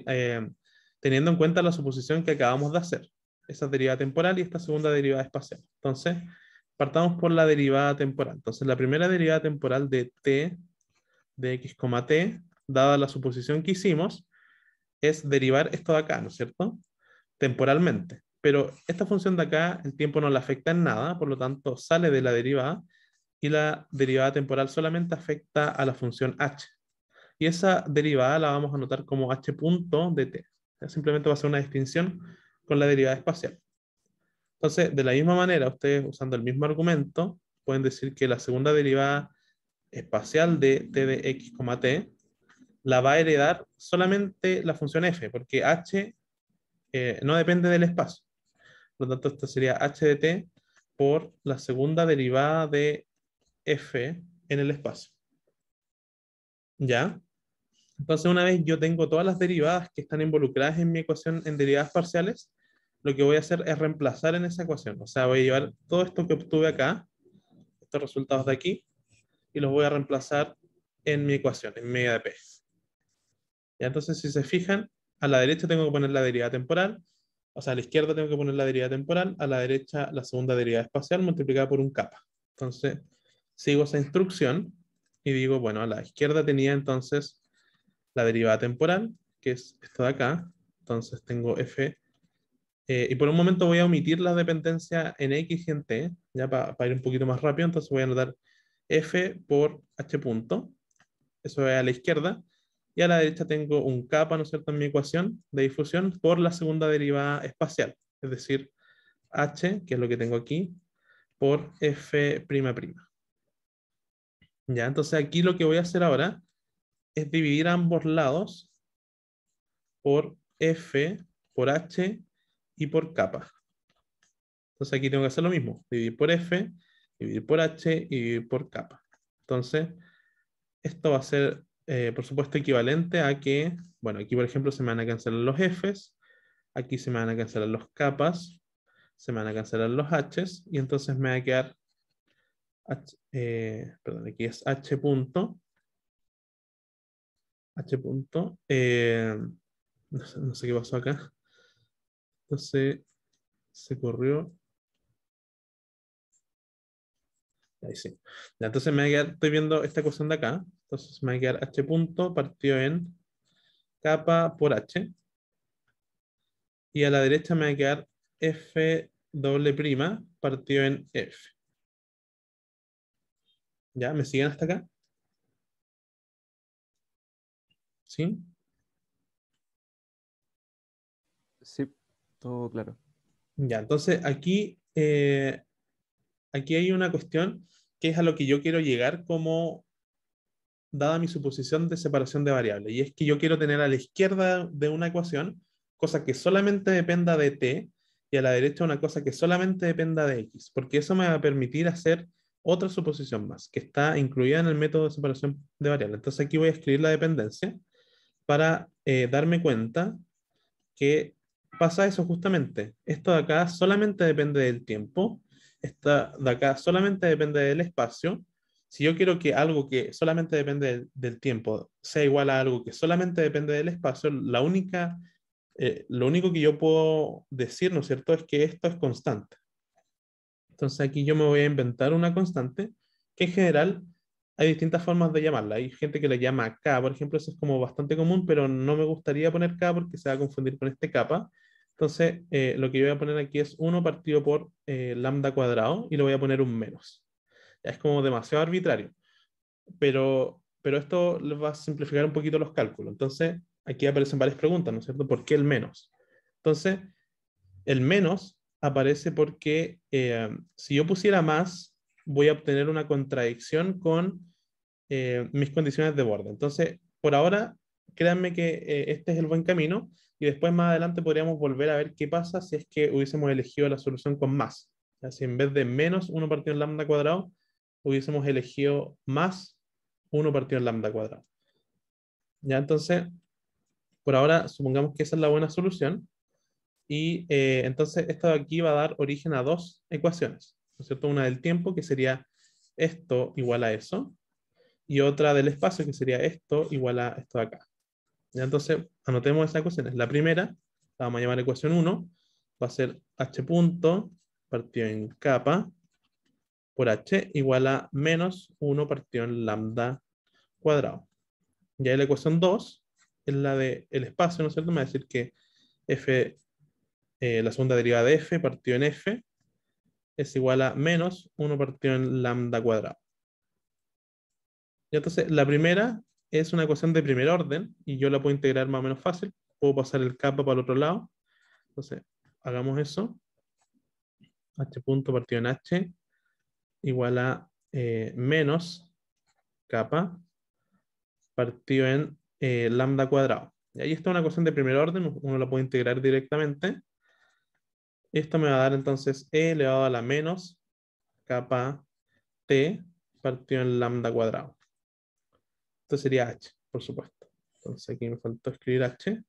eh, teniendo en cuenta la suposición que acabamos de hacer, esa derivada temporal y esta segunda derivada espacial. Entonces, partamos por la derivada temporal. Entonces, la primera derivada temporal de t de x, t, dada la suposición que hicimos, es derivar esto de acá, ¿no es cierto? Temporalmente pero esta función de acá, el tiempo no la afecta en nada, por lo tanto sale de la derivada y la derivada temporal solamente afecta a la función h. Y esa derivada la vamos a anotar como h punto de t. Simplemente va a ser una distinción con la derivada espacial. Entonces, de la misma manera, ustedes usando el mismo argumento, pueden decir que la segunda derivada espacial de t de x, t la va a heredar solamente la función f, porque h eh, no depende del espacio. Por lo tanto, esto sería h de t por la segunda derivada de f en el espacio. ¿Ya? Entonces, una vez yo tengo todas las derivadas que están involucradas en mi ecuación en derivadas parciales, lo que voy a hacer es reemplazar en esa ecuación. O sea, voy a llevar todo esto que obtuve acá, estos resultados de aquí, y los voy a reemplazar en mi ecuación, en media de p. ¿Ya? entonces, si se fijan, a la derecha tengo que poner la derivada temporal, o sea, a la izquierda tengo que poner la derivada temporal, a la derecha la segunda derivada espacial multiplicada por un kappa. Entonces, sigo esa instrucción y digo, bueno, a la izquierda tenía entonces la derivada temporal, que es esto de acá. Entonces tengo f. Eh, y por un momento voy a omitir la dependencia en x y en t, ya para ir un poquito más rápido. Entonces voy a anotar f por h punto. Eso es a la izquierda y a la derecha tengo un capa ¿no es cierto?, en mi ecuación de difusión por la segunda derivada espacial, es decir, h, que es lo que tengo aquí, por f'. Ya, entonces aquí lo que voy a hacer ahora es dividir ambos lados por f, por h y por capa. Entonces aquí tengo que hacer lo mismo, dividir por f, dividir por h y dividir por capa. Entonces, esto va a ser eh, por supuesto, equivalente a que, bueno, aquí por ejemplo se me van a cancelar los Fs, aquí se me van a cancelar los capas, se me van a cancelar los Hs, y entonces me va a quedar, eh, perdón, aquí es H punto, H punto, eh, no, sé, qué pasó acá, entonces se corrió Ahí sí. Entonces me estoy viendo esta ecuación de acá, entonces me va a quedar h punto partido en capa por h. Y a la derecha me va a quedar f doble prima partido en f. ¿Ya? ¿Me siguen hasta acá? ¿Sí? Sí, todo claro. Ya, entonces aquí, eh, aquí hay una cuestión que es a lo que yo quiero llegar como dada mi suposición de separación de variables, y es que yo quiero tener a la izquierda de una ecuación cosa que solamente dependa de t, y a la derecha una cosa que solamente dependa de x, porque eso me va a permitir hacer otra suposición más, que está incluida en el método de separación de variables. Entonces aquí voy a escribir la dependencia para eh, darme cuenta que pasa eso justamente. Esto de acá solamente depende del tiempo, esta de acá solamente depende del espacio, si yo quiero que algo que solamente depende del, tiempo sea igual a algo que solamente depende del espacio, la única, eh, lo único que yo puedo decir, ¿no es cierto?, es que esto es constante. Entonces aquí yo me voy a inventar una constante que en general hay distintas formas de llamarla. Hay gente que la llama K, por ejemplo, eso es como bastante común, pero no me gustaría poner K porque se va a confundir con este capa. Entonces, eh, lo que yo voy a poner aquí es 1 partido por eh, lambda cuadrado y le voy a poner un menos es como demasiado arbitrario. Pero, pero esto les va a simplificar un poquito los cálculos. Entonces, aquí aparecen varias preguntas, ¿no es cierto? ¿Por qué el menos? Entonces, el menos aparece porque eh, si yo pusiera más, voy a obtener una contradicción con eh, mis condiciones de borde. Entonces, por ahora, créanme que eh, este es el buen camino y después más adelante podríamos volver a ver qué pasa si es que hubiésemos elegido la solución con más. Así, en vez de menos 1 partido lambda cuadrado, hubiésemos elegido más 1 partido en lambda cuadrado. Ya, entonces, por ahora supongamos que esa es la buena solución. Y eh, entonces esto de aquí va a dar origen a dos ecuaciones, ¿no es cierto? Una del tiempo, que sería esto igual a eso, y otra del espacio, que sería esto igual a esto de acá. ¿Ya? Entonces, anotemos esas ecuaciones. La primera, la vamos a llamar ecuación 1, va a ser h punto partido en capa por h igual a menos 1 partido en lambda cuadrado. Ya la ecuación 2 es la del espacio, ¿no es cierto? Me va a decir que f, eh, la segunda derivada de f partido en f es igual a menos 1 partido en lambda cuadrado. Y entonces la primera es una ecuación de primer orden y yo la puedo integrar más o menos fácil. Puedo pasar el kappa para el otro lado. Entonces, hagamos eso. h punto partido en h igual a eh, menos capa partido en eh, lambda cuadrado. Y ahí está una ecuación de primer orden, uno la puede integrar directamente. Esto me va a dar entonces e elevado a la menos capa t partido en lambda cuadrado. Esto sería h, por supuesto. Entonces aquí me faltó escribir h.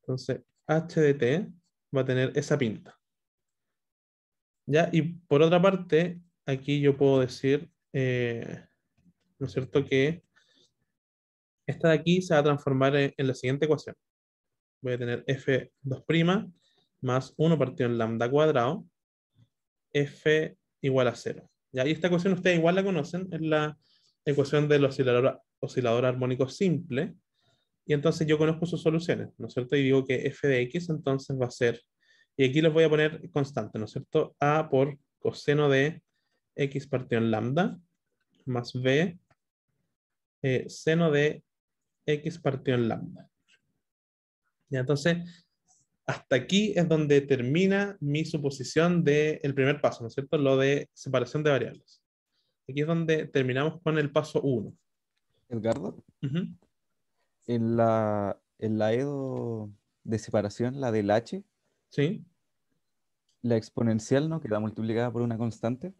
Entonces h de t va a tener esa pinta. ¿Ya? Y por otra parte, aquí yo puedo decir, eh, ¿no es cierto?, que esta de aquí se va a transformar en, la siguiente ecuación. Voy a tener f2' más 1 partido en lambda cuadrado, f igual a 0. ¿Ya? Y esta ecuación ustedes igual la conocen, es la ecuación del oscilador, oscilador armónico simple, y entonces yo conozco sus soluciones, ¿no es cierto? Y digo que f de x entonces va a ser, y aquí les voy a poner constante, ¿no es cierto? a por coseno de x partido en lambda más b eh, seno de x partido en lambda. Y entonces, hasta aquí es donde termina mi suposición del primer paso, ¿no es cierto? Lo de separación de variables. Aquí es donde terminamos con el paso 1. Edgardo, en, la, en la EDO de separación, la del H, ¿Sí? la exponencial no queda multiplicada por una constante.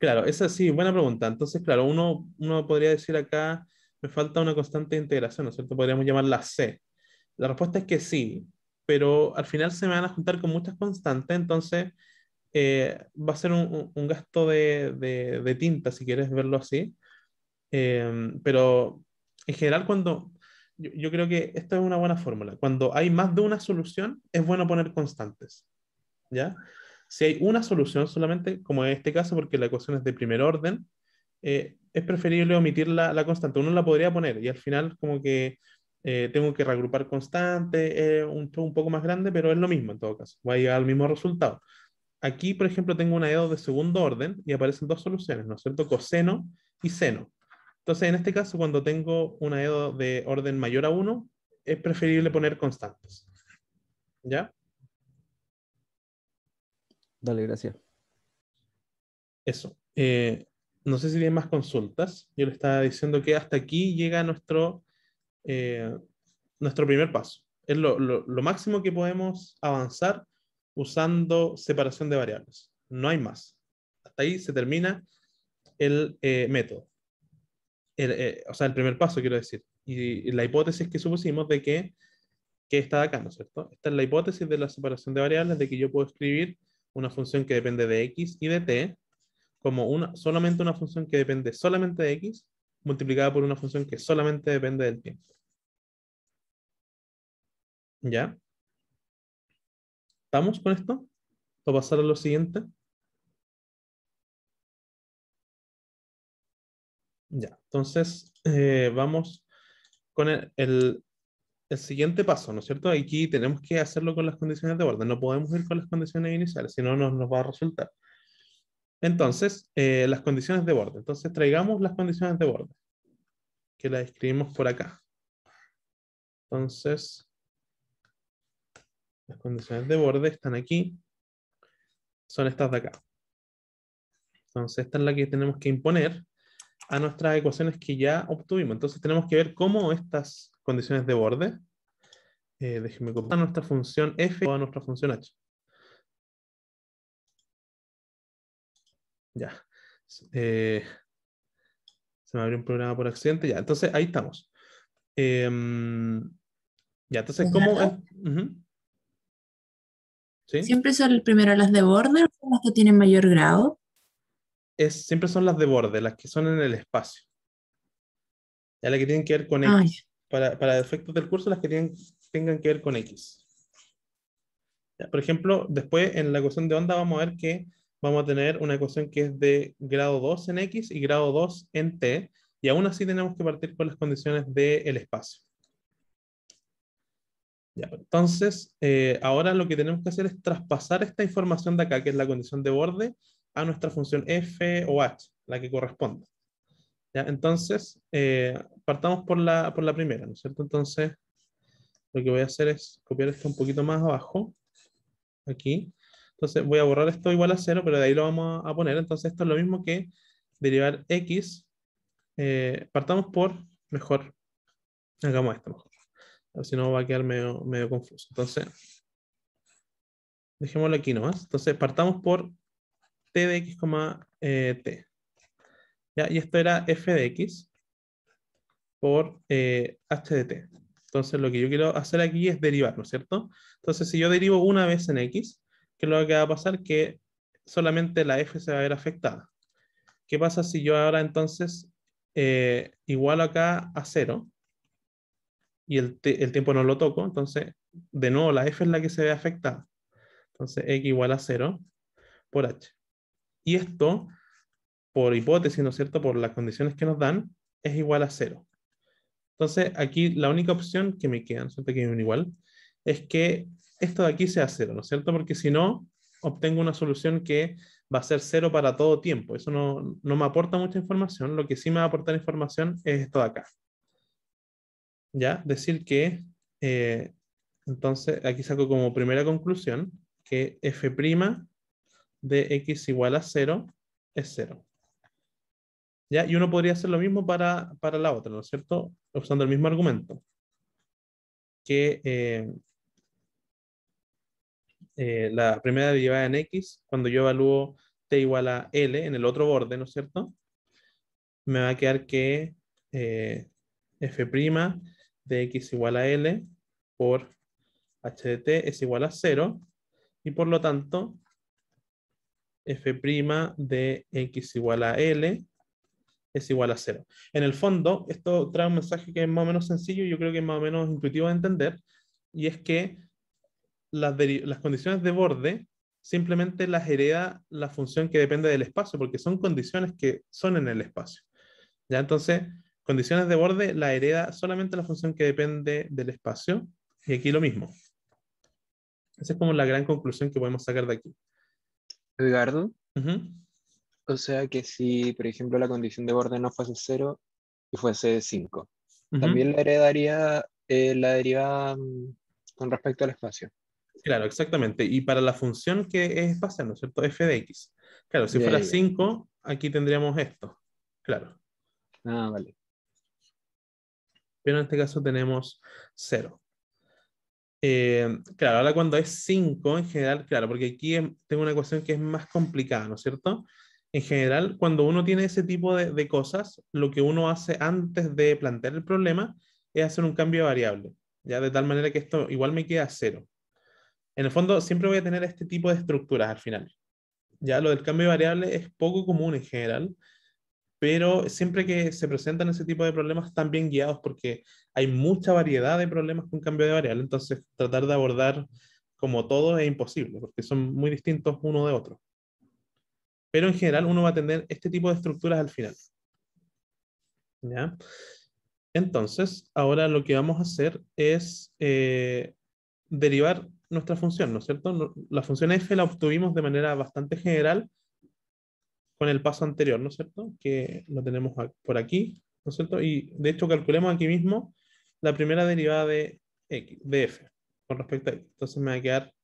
Claro, esa sí, buena pregunta. Entonces, claro, uno, podría decir acá, me falta una constante de integración, ¿no es cierto? Podríamos llamarla C. La respuesta es que sí, pero al final se me van a juntar con muchas constantes, entonces eh, va a ser un, un gasto de, de, tinta, si quieres verlo así. Em, pero en general, cuando yo, yo, creo que esta es una buena fórmula, cuando hay más de una solución, es bueno poner constantes. ¿Ya? Si hay una solución solamente, como en este caso, porque la ecuación es de primer orden, eh, es preferible omitir la, la, constante. Uno la podría poner y al final como que eh, tengo que reagrupar constante, eh, un un poco más grande, pero es lo mismo en todo caso. Va a llegar al mismo resultado. Aquí, por ejemplo, tengo una EDO de segundo orden y aparecen dos soluciones, ¿no es cierto? Coseno y seno. Entonces, en este caso, cuando tengo una EDO de orden mayor a 1, es preferible poner constantes. ¿Ya? Dale, gracias. Eso. Eh, no sé si tienen más consultas. Yo le estaba diciendo que hasta aquí llega nuestro, eh, nuestro primer paso. Es lo, máximo que podemos avanzar usando separación de variables. No hay más. Hasta ahí se termina el eh, método. El, o sea, el primer paso, quiero decir. Y, la hipótesis que supusimos de que, que está acá, ¿no es cierto? Esta es la hipótesis de la separación de variables, de que yo puedo escribir una función que depende de x y de t, como una, solamente una función que depende solamente de x, multiplicada por una función que solamente depende del tiempo. ¿Ya? ¿Estamos con esto? ¿O pasar a lo siguiente? Ya, entonces eh, vamos con el, el siguiente paso, ¿no es cierto? Aquí tenemos que hacerlo con las condiciones de borde. no podemos ir con las condiciones iniciales, si no, nos va a resultar. Entonces, eh, las condiciones de borde. Entonces, traigamos las condiciones de borde, que las escribimos por acá. Entonces, las condiciones de borde están aquí, son estas de acá. Entonces, esta es la que tenemos que imponer a nuestras ecuaciones que ya obtuvimos. Entonces tenemos que ver cómo estas condiciones de borde, eh, déjenme copiar nuestra función f o a nuestra función h. Ya. Eh, se me abrió un programa por accidente. Ya, entonces ahí estamos. Em, ya, entonces, ¿cómo ¿Sí? ¿Siempre son primero las de borde las que tienen mayor grado? es, siempre son las de borde, las que son en el espacio. Ya las que tienen que ver con X. Para, para, efectos del curso, las que tienen, tengan que ver con X. por ejemplo, después en la ecuación de onda vamos a ver que vamos a tener una ecuación que es de grado 2 en X y grado 2 en T, y aún así tenemos que partir por las condiciones del espacio. Pues, entonces, eh, ahora lo que tenemos que hacer es traspasar esta información de acá, que es la condición de borde, a nuestra función f o h, la que corresponde ¿Ya? Entonces, eh, partamos por la, por la primera, ¿no es cierto? Entonces, lo que voy a hacer es copiar esto un poquito más abajo, aquí. Entonces voy a borrar esto igual a cero, pero de ahí lo vamos a poner. Entonces esto es lo mismo que derivar x. Eh, partamos por, mejor, hagamos esto mejor. A si no va a quedar medio, medio confuso. Entonces, dejémoslo aquí nomás. Entonces partamos por t de x, eh, t. Y esto era f de x por eh, h de t. Entonces lo que yo quiero hacer aquí es derivar, ¿no es cierto? Entonces si yo derivo una vez en x, ¿qué es lo que va a pasar? Que solamente la f se va a ver afectada. ¿Qué pasa si yo ahora entonces eh, Igual acá a cero. y el, el, tiempo no lo toco? Entonces, de nuevo, la f es la que se ve afectada. Entonces, x igual a 0 por h. Y esto, por hipótesis, ¿no es cierto?, por las condiciones que nos dan, es igual a cero. Entonces, aquí la única opción que me queda, ¿no es cierto?, que es igual, es que esto de aquí sea cero, ¿no es cierto? Porque si no, obtengo una solución que va a ser cero para todo tiempo. Eso no, me aporta mucha información. Lo que sí me va a aportar información es esto de acá. ¿Ya? Decir que, eh, entonces, aquí saco como primera conclusión que f' de x igual a 0 es 0. ¿Ya? Y uno podría hacer lo mismo para, la otra, ¿no es cierto? Usando el mismo argumento. Que eh, eh, la primera derivada en x, cuando yo evalúo t igual a l en el otro borde, ¿no es cierto? Me va a quedar que eh, f' de x igual a l por h de t es igual a 0 y por lo tanto f' de x igual a L es igual a cero. En el fondo, esto trae un mensaje que es más o menos sencillo y yo creo que es más o menos intuitivo de entender, y es que las, condiciones de borde simplemente las hereda la función que depende del espacio, porque son condiciones que son en el espacio. ¿Ya? Entonces, condiciones de borde la hereda solamente la función que depende del espacio, y aquí lo mismo. Esa es como la gran conclusión que podemos sacar de aquí. Edgardo. O sea que si, por ejemplo, la condición de borde no fuese 0 y fuese 5, también le heredaría eh, la derivada mm, con respecto al espacio. Claro, exactamente. Y para la función que es espacial, ¿no es cierto? f de x. Claro, si fuera 5, aquí tendríamos esto. Claro. Ah, vale. Pero en este caso tenemos 0. Eh, claro, ahora cuando es 5 en general, claro, porque aquí tengo una ecuación que es más complicada, ¿no es cierto? En general, cuando uno tiene ese tipo de, de cosas, lo que uno hace antes de plantear el problema es hacer un cambio de variable, ya de tal manera que esto igual me queda cero. En el fondo, siempre voy a tener este tipo de estructuras al final. Ya lo del cambio de variable es poco común en general, pero siempre que se presentan ese tipo de problemas están bien guiados porque hay mucha variedad de problemas con cambio de variable, entonces tratar de abordar como todo es imposible, porque son muy distintos uno de otro. Pero en general uno va a tener este tipo de estructuras al final. ¿Ya? Entonces, ahora lo que vamos a hacer es eh, derivar nuestra función, ¿no es cierto? La función f la obtuvimos de manera bastante general, con el paso anterior, ¿no es cierto? Que lo tenemos por aquí, ¿no es cierto? Y de hecho calculemos aquí mismo la primera derivada de, X, f con respecto a x. Entonces me va a quedar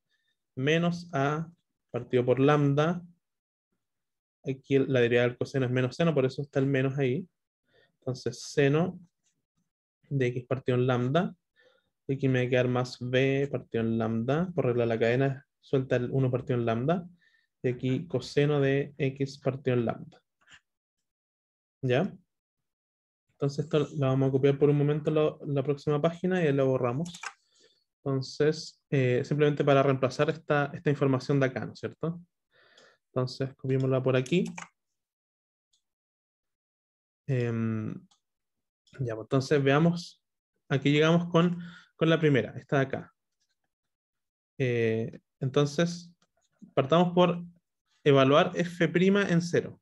menos a partido por lambda. Aquí la derivada del coseno es menos seno, por eso está el menos ahí. Entonces seno de x partido en lambda. Aquí me va a quedar más b partido en lambda. Por regla de la cadena suelta el 1 partido en lambda aquí coseno de x partido en lambda. ¿Ya? Entonces esto lo vamos a copiar por un momento la, la próxima página y ahí lo borramos. Entonces, eh, simplemente para reemplazar esta, esta información de acá, ¿no es cierto? Entonces, copiémosla por aquí. Em, ya, pues, entonces veamos, aquí llegamos con, con la primera, esta de acá. Eh, entonces, partamos por evaluar f' en 0.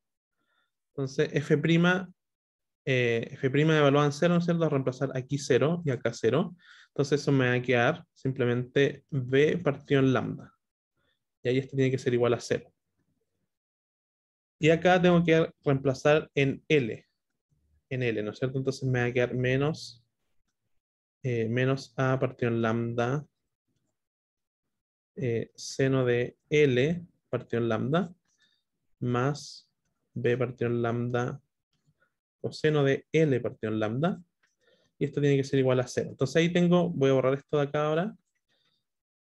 Entonces, f', eh, f' evaluada en 0, ¿no es cierto? Reemplazar aquí 0 y acá 0. Entonces eso me va a quedar simplemente b partido en lambda. Y ahí esto tiene que ser igual a 0. Y acá tengo que reemplazar en L. En L, ¿no es cierto? Entonces me va a quedar menos, eh, menos a partido en lambda eh, seno de L partido lambda más b partido en lambda coseno de L partido en lambda. Y esto tiene que ser igual a 0. Entonces ahí tengo, voy a borrar esto de acá ahora.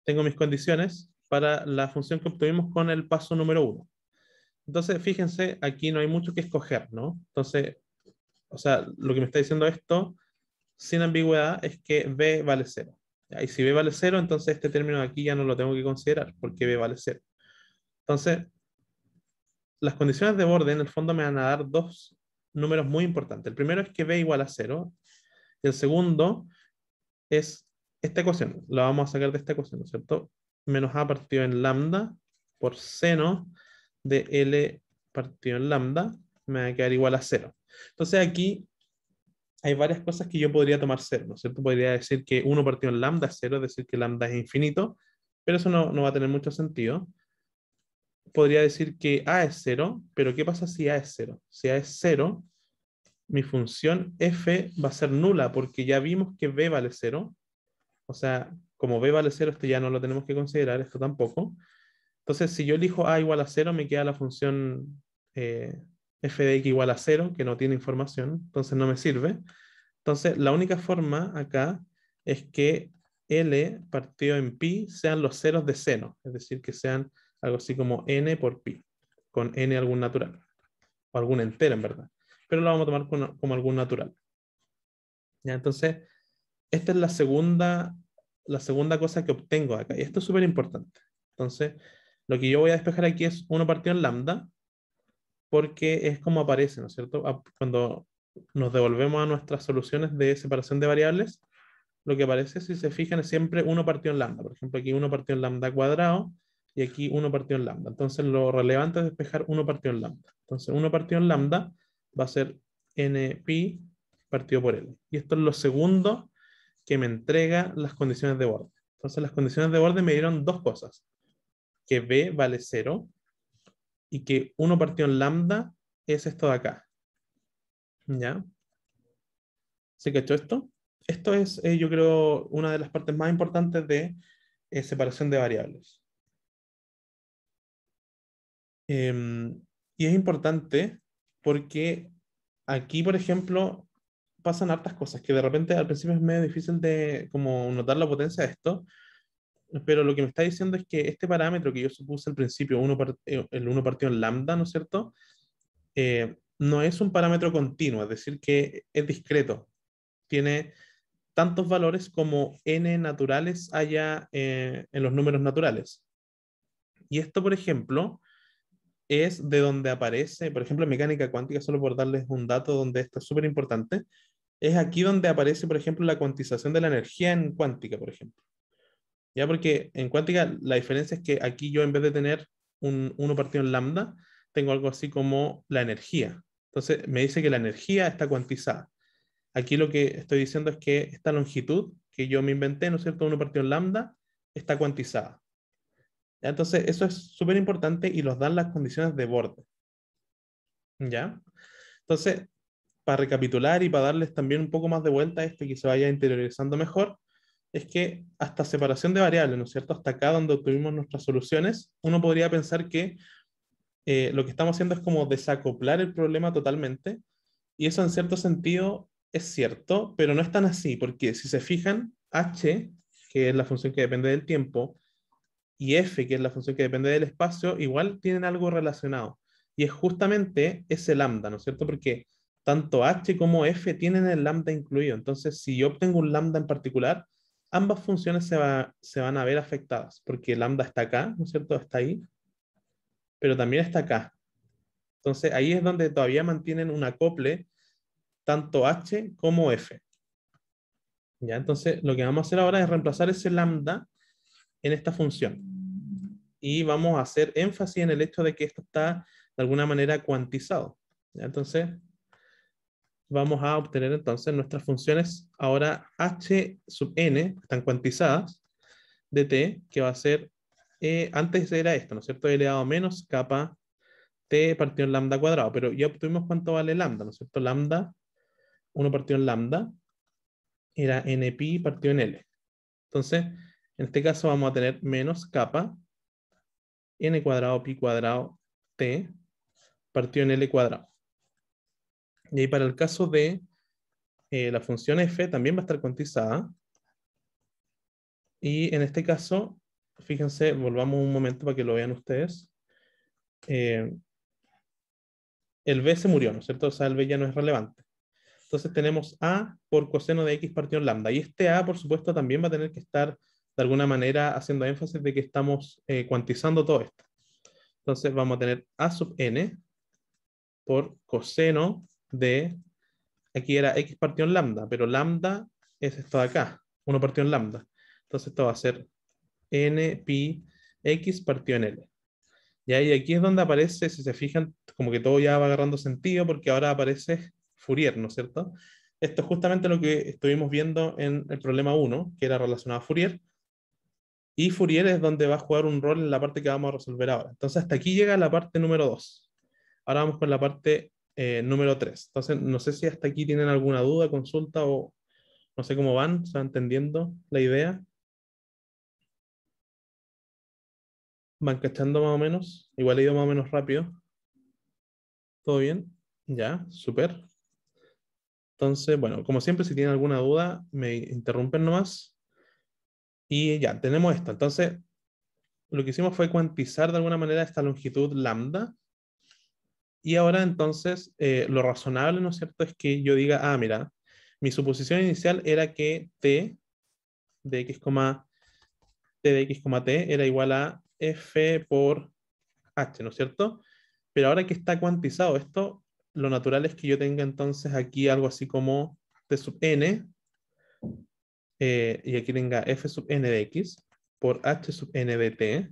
Tengo mis condiciones para la función que obtuvimos con el paso número 1. Entonces, fíjense, aquí no hay mucho que escoger, ¿no? Entonces, o sea, lo que me está diciendo esto, sin ambigüedad, es que B vale cero. Y si B vale cero. entonces este término de aquí ya no lo tengo que considerar, porque B vale cero. Entonces, las condiciones de borde en el fondo me van a dar dos números muy importantes. El primero es que B igual a cero. Y el segundo es esta ecuación. La vamos a sacar de esta ecuación, ¿no es cierto? Menos A partido en lambda por seno de L partido en lambda me va a quedar igual a cero. Entonces aquí hay varias cosas que yo podría tomar cero, ¿no es cierto? Podría decir que 1 partido en lambda es es decir que lambda es infinito, pero eso no, no va a tener mucho sentido podría decir que A es 0, pero ¿qué pasa si A es 0? Si A es 0, mi función f va a ser nula porque ya vimos que b vale 0. O sea, como b vale 0, esto ya no lo tenemos que considerar, esto tampoco. Entonces, si yo elijo a igual a 0, me queda la función eh, f de x igual a 0, que no tiene información, entonces no me sirve. Entonces, la única forma acá es que L partido en pi sean los ceros de seno, es decir, que sean algo así como n por pi, con n algún natural, o algún entero en verdad, pero lo vamos a tomar como, algún natural. ¿Ya? Entonces, esta es la segunda, la segunda cosa que obtengo acá, y esto es súper importante. Entonces, lo que yo voy a despejar aquí es 1 partido en lambda, porque es como aparece, ¿no es cierto? Ah, cuando nos devolvemos a nuestras soluciones de separación de variables, lo que aparece, si se fijan, es siempre 1 partido en lambda. Por ejemplo, aquí 1 partido en lambda cuadrado, y aquí 1 partido en lambda. Entonces lo relevante es despejar 1 partido en lambda. Entonces 1 partido en lambda va a ser n partido por L. Y esto es lo segundo que me entrega las condiciones de borde. Entonces las condiciones de borde me dieron dos cosas. Que B vale 0 y que 1 partido en lambda es esto de acá. ¿Ya? ¿Se cachó esto? Esto es, eh, yo creo, una de las partes más importantes de eh, separación de variables. Em, y es importante porque aquí, por ejemplo, pasan hartas cosas que de repente al principio es medio difícil de como notar la potencia de esto, pero lo que me está diciendo es que este parámetro que yo supuse al principio, uno eh, el 1 partido en lambda, ¿no es cierto? Eh, no es un parámetro continuo, es decir, que es discreto. Tiene tantos valores como n naturales haya eh, en los números naturales. Y esto, por ejemplo, es de donde aparece, por ejemplo, en mecánica cuántica, solo por darles un dato donde está es súper importante, es aquí donde aparece, por ejemplo, la cuantización de la energía en cuántica, por ejemplo. Ya porque en cuántica la diferencia es que aquí yo en vez de tener un 1 partido en lambda, tengo algo así como la energía. Entonces me dice que la energía está cuantizada. Aquí lo que estoy diciendo es que esta longitud que yo me inventé, ¿no es cierto? 1 partido en lambda está cuantizada. Entonces, eso es súper importante y los dan las condiciones de borde. ¿Ya? Entonces, para recapitular y para darles también un poco más de vuelta a esto que se vaya interiorizando mejor, es que hasta separación de variables, ¿no es cierto? Hasta acá donde obtuvimos nuestras soluciones, uno podría pensar que eh, lo que estamos haciendo es como desacoplar el problema totalmente, y eso en cierto sentido es cierto, pero no es tan así, porque si se fijan, h, que es la función que depende del tiempo, y f, que es la función que depende del espacio, igual tienen algo relacionado. Y es justamente ese lambda, ¿no es cierto? Porque tanto h como f tienen el lambda incluido. Entonces, si yo obtengo un lambda en particular, ambas funciones se, va, se van a ver afectadas, porque el lambda está acá, ¿no es cierto? Está ahí, pero también está acá. Entonces, ahí es donde todavía mantienen un acople tanto h como f. ¿Ya? Entonces, lo que vamos a hacer ahora es reemplazar ese lambda en esta función. Y vamos a hacer énfasis en el hecho de que esto está de alguna manera cuantizado. Entonces, vamos a obtener entonces nuestras funciones ahora h sub n, están cuantizadas, de t, que va a ser, eh, antes era esto, ¿no es cierto? elevado menos capa t partido en lambda cuadrado, pero ya obtuvimos cuánto vale lambda, ¿no es cierto? Lambda, 1 partido en lambda, era pi partido en l. Entonces, en este caso vamos a tener menos capa n cuadrado pi cuadrado t partido en l cuadrado. Y ahí para el caso de eh, la función f también va a estar cuantizada. Y en este caso, fíjense, volvamos un momento para que lo vean ustedes. Eh, el b se murió, ¿no es cierto? O sea, el b ya no es relevante. Entonces tenemos a por coseno de x partido en lambda. Y este a, por supuesto, también va a tener que estar de alguna manera haciendo énfasis de que estamos eh, cuantizando todo esto. Entonces vamos a tener A sub n por coseno de, aquí era x partido en lambda, pero lambda es esto de acá, 1 partido en lambda. Entonces esto va a ser n pi x partido en L. Y aquí es donde aparece, si se fijan, como que todo ya va agarrando sentido porque ahora aparece Fourier, ¿no es cierto? Esto es justamente lo que estuvimos viendo en el problema 1, que era relacionado a Fourier, y Fourier es donde va a jugar un rol en la parte que vamos a resolver ahora. Entonces, hasta aquí llega la parte número 2. Ahora vamos con la parte eh, número 3. Entonces, no sé si hasta aquí tienen alguna duda, consulta o no sé cómo van, ¿están entendiendo la idea? ¿Van cachando más o menos? Igual he ido más o menos rápido. ¿Todo bien? Ya, super Entonces, bueno, como siempre, si tienen alguna duda, me interrumpen nomás. Y ya, tenemos esto. Entonces, lo que hicimos fue cuantizar de alguna manera esta longitud lambda. Y ahora entonces, eh, lo razonable, ¿no es cierto?, es que yo diga, ah, mira, mi suposición inicial era que t de x, t de x, t era igual a f por h, ¿no es cierto? Pero ahora que está cuantizado esto, lo natural es que yo tenga entonces aquí algo así como t sub n eh, y aquí tenga f sub n de x por h sub n de t,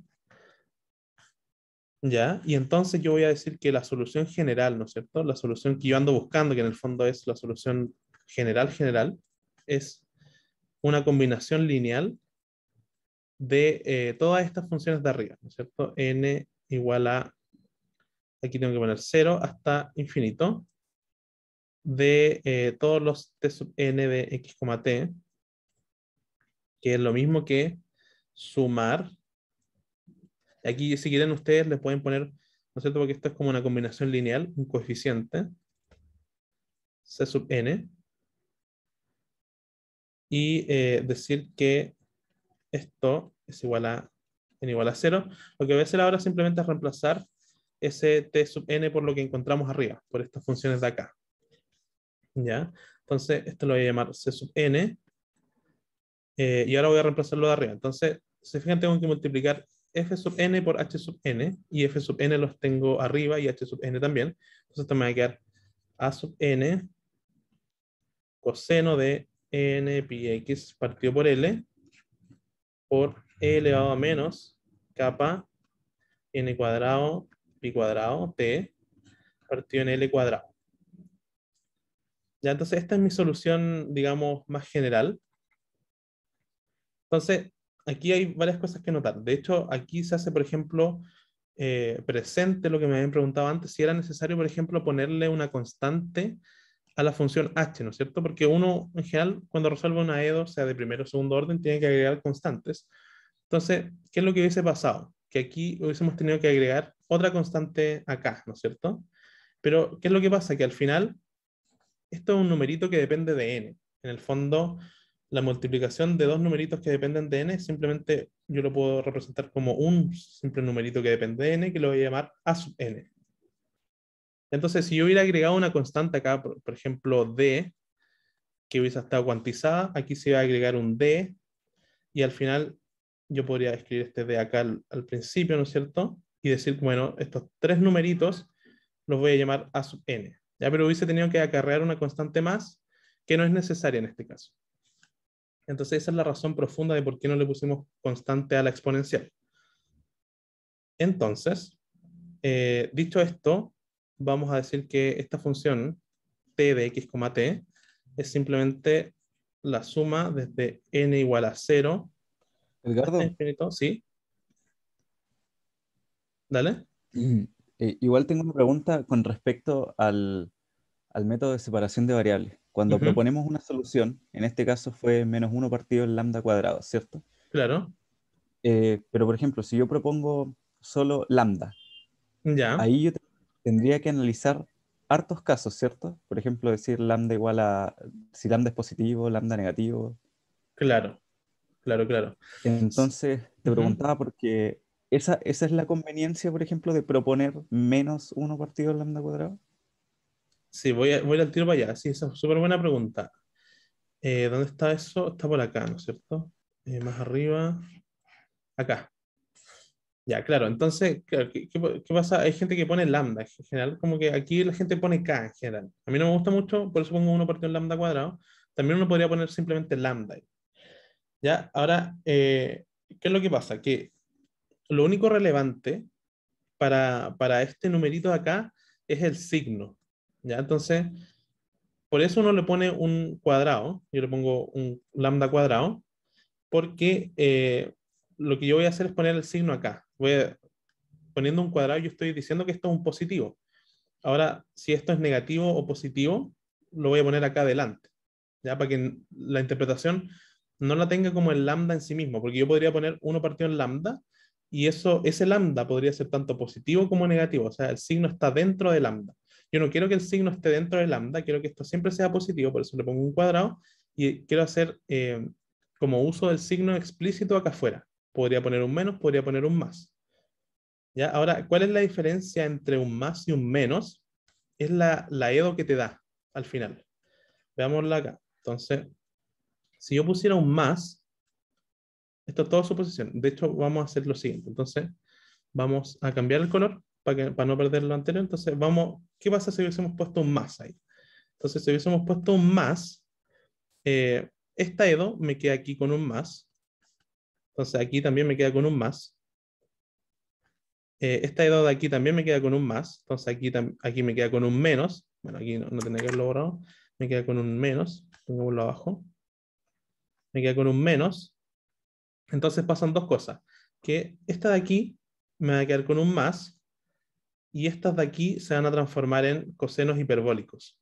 ¿ya? Y entonces yo voy a decir que la solución general, ¿no es cierto? La solución que yo ando buscando, que en el fondo es la solución general general, es una combinación lineal de eh, todas estas funciones de arriba, ¿no es cierto? n igual a, aquí tengo que poner 0 hasta infinito, de eh, todos los t sub n de x, t, que es lo mismo que sumar. Aquí, si quieren ustedes, les pueden poner, ¿no es cierto? Porque esto es como una combinación lineal, un coeficiente, C sub n, y eh, decir que esto es igual a n igual a cero, Lo que voy a hacer ahora simplemente es reemplazar ese t sub n por lo que encontramos arriba, por estas funciones de acá. ¿Ya? Entonces, esto lo voy a llamar c sub n eh, y ahora voy a reemplazarlo de arriba. Entonces, si fijan, tengo que multiplicar f sub n por h sub n, y f sub n los tengo arriba y h sub n también. Entonces, esto me va a quedar a sub n coseno de n pi x partido por l por e elevado a menos capa n cuadrado pi cuadrado t partido en l cuadrado. Ya, entonces esta es mi solución, digamos, más general. Entonces, aquí hay varias cosas que notar. De hecho, aquí se hace, por ejemplo, eh, presente lo que me habían preguntado antes, si era necesario, por ejemplo, ponerle una constante a la función h, ¿no es cierto? Porque uno, en general, cuando resuelve una EDO, sea de primero o segundo orden, tiene que agregar constantes. Entonces, ¿qué es lo que hubiese pasado? Que aquí hubiésemos tenido que agregar otra constante acá, ¿no es cierto? Pero, ¿qué es lo que pasa? Que al final, esto es un numerito que depende de n. En el fondo, la multiplicación de dos numeritos que dependen de n, simplemente yo lo puedo representar como un simple numerito que depende de n, que lo voy a llamar a sub n. Entonces, si yo hubiera agregado una constante acá, por, ejemplo, d, que hubiese estado cuantizada, aquí se iba a agregar un d, y al final yo podría escribir este de acá al, principio, ¿no es cierto? Y decir, bueno, estos tres numeritos los voy a llamar a sub n. Ya, pero hubiese tenido que acarrear una constante más que no es necesaria en este caso. Entonces esa es la razón profunda de por qué no le pusimos constante a la exponencial. Entonces, eh, dicho esto, vamos a decir que esta función t de x, t es simplemente la suma desde n igual a 0. Edgardo. Infinito, sí. Dale. [clears throat] Eh, igual tengo una pregunta con respecto al, al método de separación de variables. Cuando proponemos una solución, en este caso fue menos 1 partido en lambda cuadrado, ¿cierto? Claro. Eh, pero, por ejemplo, si yo propongo solo lambda, ya. ahí yo tendría que analizar hartos casos, ¿cierto? Por ejemplo, decir lambda igual a, si lambda es positivo, lambda negativo. Claro, claro, claro. Entonces, te preguntaba porque esa, esa es la conveniencia, por ejemplo, de proponer menos 1 partido lambda cuadrado. Sí, voy, voy al tiro para allá. Sí, esa es súper buena pregunta. Eh, ¿Dónde está eso? Está por acá, ¿no es cierto? Eh, más arriba. Acá. Ya, claro. Entonces, ¿qué, pasa? Hay gente que pone lambda en general. Como que aquí la gente pone K en general. A mí no me gusta mucho, por eso pongo uno partido en lambda cuadrado. También uno podría poner simplemente lambda. Ya, ahora, eh, ¿qué es lo que pasa? Que lo único relevante para, para este numerito de acá es el signo. ¿ya? Entonces, por eso uno le pone un cuadrado, yo le pongo un lambda cuadrado, porque eh, lo que yo voy a hacer es poner el signo acá. Voy poniendo un cuadrado, yo estoy diciendo que esto es un positivo. Ahora, si esto es negativo o positivo, lo voy a poner acá adelante, ¿ya? Para que la interpretación no la tenga como el lambda en sí mismo, porque yo podría poner uno partido en lambda, y eso, ese lambda podría ser tanto positivo como negativo, o sea, el signo está dentro de lambda. Yo no quiero que el signo esté dentro de lambda, quiero que esto siempre sea positivo, por eso le pongo un cuadrado y quiero hacer eh, como uso del signo explícito acá afuera. Podría poner un menos, podría poner un más. ¿Ya? Ahora, ¿cuál es la diferencia entre un más y un menos? Es la, edo que te da al final. Veámosla acá. Entonces, si yo pusiera un más, esto es su posición. De hecho, vamos a hacer lo siguiente. Entonces, vamos a cambiar el color para, no perder lo anterior. Entonces, vamos, ¿qué pasa si hubiésemos puesto un más ahí? Entonces, si hubiésemos puesto un más, eh, esta edo me queda aquí con un más. Entonces, aquí también me queda con un más. Eh, esta edo de aquí también me queda con un más. Entonces, aquí, aquí me queda con un menos. Bueno, aquí no, no tendría que haberlo borrado. Me queda con un menos. uno abajo. Me queda con un menos. Entonces pasan dos cosas. Que esta de aquí me va a quedar con un más y estas de aquí se van a transformar en cosenos hiperbólicos.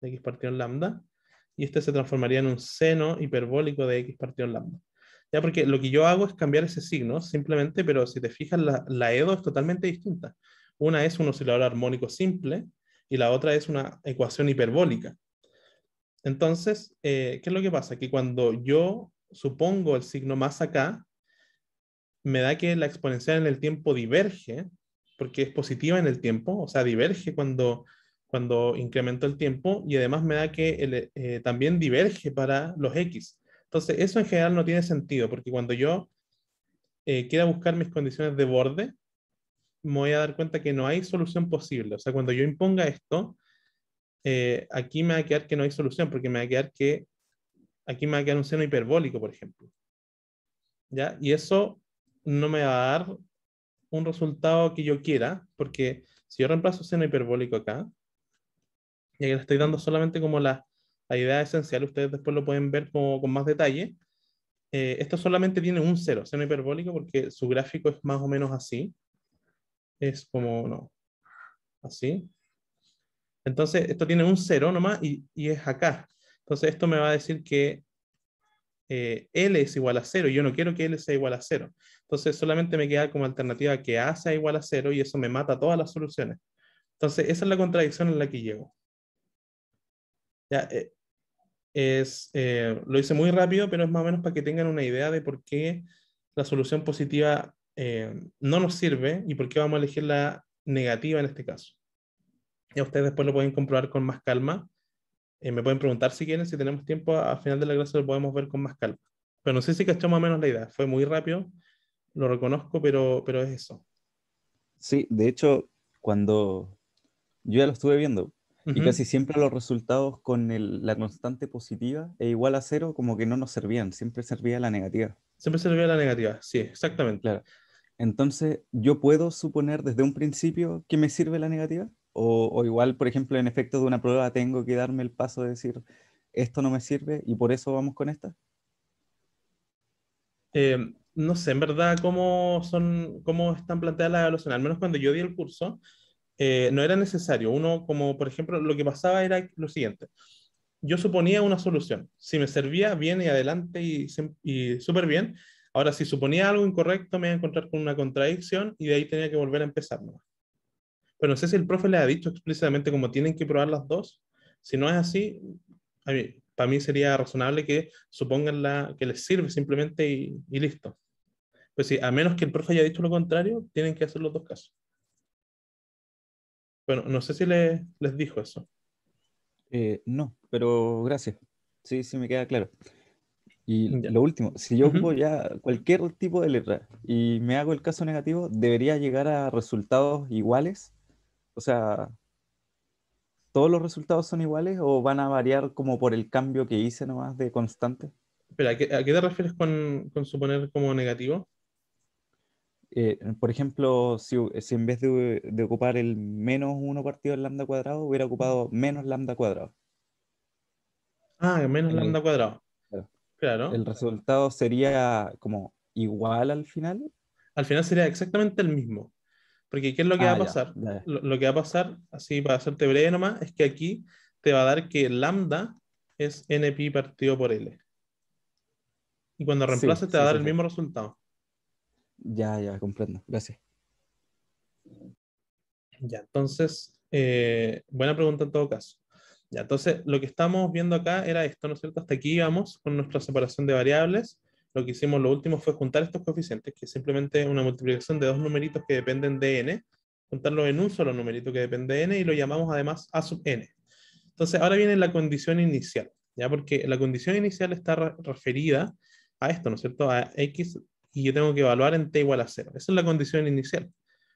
De x partido en lambda. Y este se transformaría en un seno hiperbólico de x partido en lambda. Ya porque lo que yo hago es cambiar ese signo, simplemente, pero si te fijas, la, la EDO es totalmente distinta. Una es un oscilador armónico simple y la otra es una ecuación hiperbólica. Entonces, eh, ¿qué es lo que pasa? Que cuando yo supongo el signo más acá, me da que la exponencial en el tiempo diverge porque es positiva en el tiempo, o sea, diverge cuando, cuando incremento el tiempo y además me da que eh, también diverge para los X. Entonces, eso en general no tiene sentido, porque cuando yo eh, quiera buscar mis condiciones de borde, me voy a dar cuenta que no hay solución posible. O sea, cuando yo imponga esto, eh, aquí me va a quedar que no hay solución, porque me va a quedar que aquí me va a quedar un seno hiperbólico, por ejemplo. ¿Ya? Y eso no me va a dar un resultado que yo quiera, porque si yo reemplazo seno hiperbólico acá, y aquí le estoy dando solamente como la, idea esencial, ustedes después lo pueden ver con más detalle, eh, esto solamente tiene un cero, seno hiperbólico, porque su gráfico es más o menos así. Es como, no, así. Entonces, esto tiene un cero nomás y, es acá. Entonces, esto me va a decir que eh, L es igual a cero. Yo no quiero que L sea igual a cero. Entonces solamente me queda como alternativa que A sea igual a cero y eso me mata todas las soluciones. Entonces esa es la contradicción en la que llego. Ya, eh, es, eh, lo hice muy rápido, pero es más o menos para que tengan una idea de por qué la solución positiva eh, no nos sirve y por qué vamos a elegir la negativa en este caso. Ya ustedes después lo pueden comprobar con más calma. me pueden preguntar si quieren, si tenemos tiempo, al final de la clase lo podemos ver con más calma. Pero no sé si cachó más o menos la idea. Fue muy rápido, lo reconozco, pero, pero es eso. Sí, de hecho, cuando yo ya lo estuve viendo, y casi siempre los resultados con la constante positiva e igual a cero, como que no nos servían, siempre servía la negativa. Siempre servía la negativa, sí, exactamente. Claro. Entonces, ¿yo puedo suponer desde un principio que me sirve la negativa? O, igual, por ejemplo, en efecto de una prueba tengo que darme el paso de decir, esto no me sirve y por eso vamos con esta? Eh, no sé en verdad cómo, son, cómo están planteadas las evaluaciones, al menos cuando yo di el curso, eh, no era necesario. Uno, como por ejemplo, lo que pasaba era lo siguiente. Yo suponía una solución. Si me servía bien y adelante y, súper bien. Ahora, si suponía algo incorrecto, me iba a encontrar con una contradicción y de ahí tenía que volver a empezar Pero no sé si el profe le ha dicho explícitamente como tienen que probar las dos. Si no es así, a mí, para mí sería razonable que supongan la, que les sirve simplemente y, listo. Pues sí, a menos que el profe haya dicho lo contrario, tienen que hacer los dos casos. Bueno, no sé si les dijo eso. Eh, no, pero gracias. Sí, sí, me queda claro. Y lo último, si yo uh ya cualquier tipo de letra y me hago el caso negativo, ¿debería llegar a resultados iguales? O sea, todos los resultados son iguales o van a variar como por el cambio que hice nomás de constante? Pero, ¿a, qué, te refieres con, suponer como negativo? Eh, por ejemplo, si, en vez de, ocupar el menos 1 partido del lambda cuadrado, hubiera ocupado menos lambda cuadrado. Ah, menos lambda cuadrado. claro. El resultado sería como igual al final. Al final sería exactamente el mismo. Porque ¿qué es lo que ah, va a pasar? Lo, que va a pasar, así para hacerte breve nomás, es que aquí te va a dar que lambda es npi partido por l. Y cuando reemplaces te va a dar el mismo resultado. Ya, ya, comprendo. Gracias. Ya, entonces, eh, buena pregunta en todo caso. Ya, entonces, lo que estamos viendo acá era esto, ¿no es cierto? Hasta aquí íbamos con nuestra separación de variables lo que hicimos lo último fue juntar estos coeficientes, que es simplemente una multiplicación de dos numeritos que dependen de n, juntarlo en un solo numerito que depende de n y lo llamamos además a sub n. Entonces ahora viene la condición inicial, ¿ya? Porque la condición inicial está referida a esto, ¿no es cierto? A x y yo tengo que evaluar en t igual a 0. Esa es la condición inicial.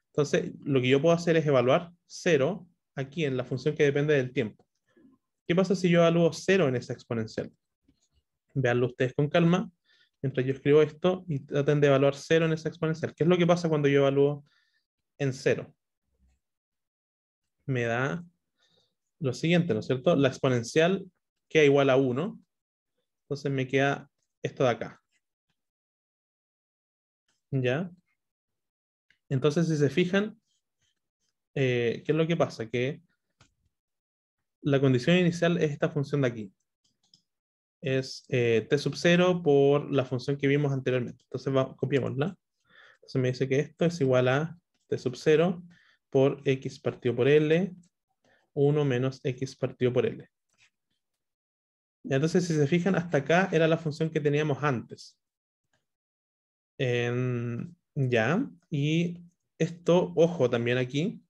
Entonces, lo que yo puedo hacer es evaluar 0 aquí en la función que depende del tiempo. ¿Qué pasa si yo evalúo 0 en esa exponencial? Veanlo ustedes con calma mientras yo escribo esto y traten de evaluar cero en esa exponencial. ¿Qué es lo que pasa cuando yo evalúo en cero? Me da lo siguiente, ¿no es cierto? La exponencial queda igual a 1, entonces me queda esto de acá. ¿Ya? Entonces, si se fijan, eh, ¿qué es lo que pasa? Que la condición inicial es esta función de aquí es eh, T sub 0 por la función que vimos anteriormente. Entonces copiamos Entonces me dice que esto es igual a T sub 0 por X partido por L, 1 menos X partido por L. Entonces, si se fijan, hasta acá era la función que teníamos antes. ya, y esto, ojo también aquí,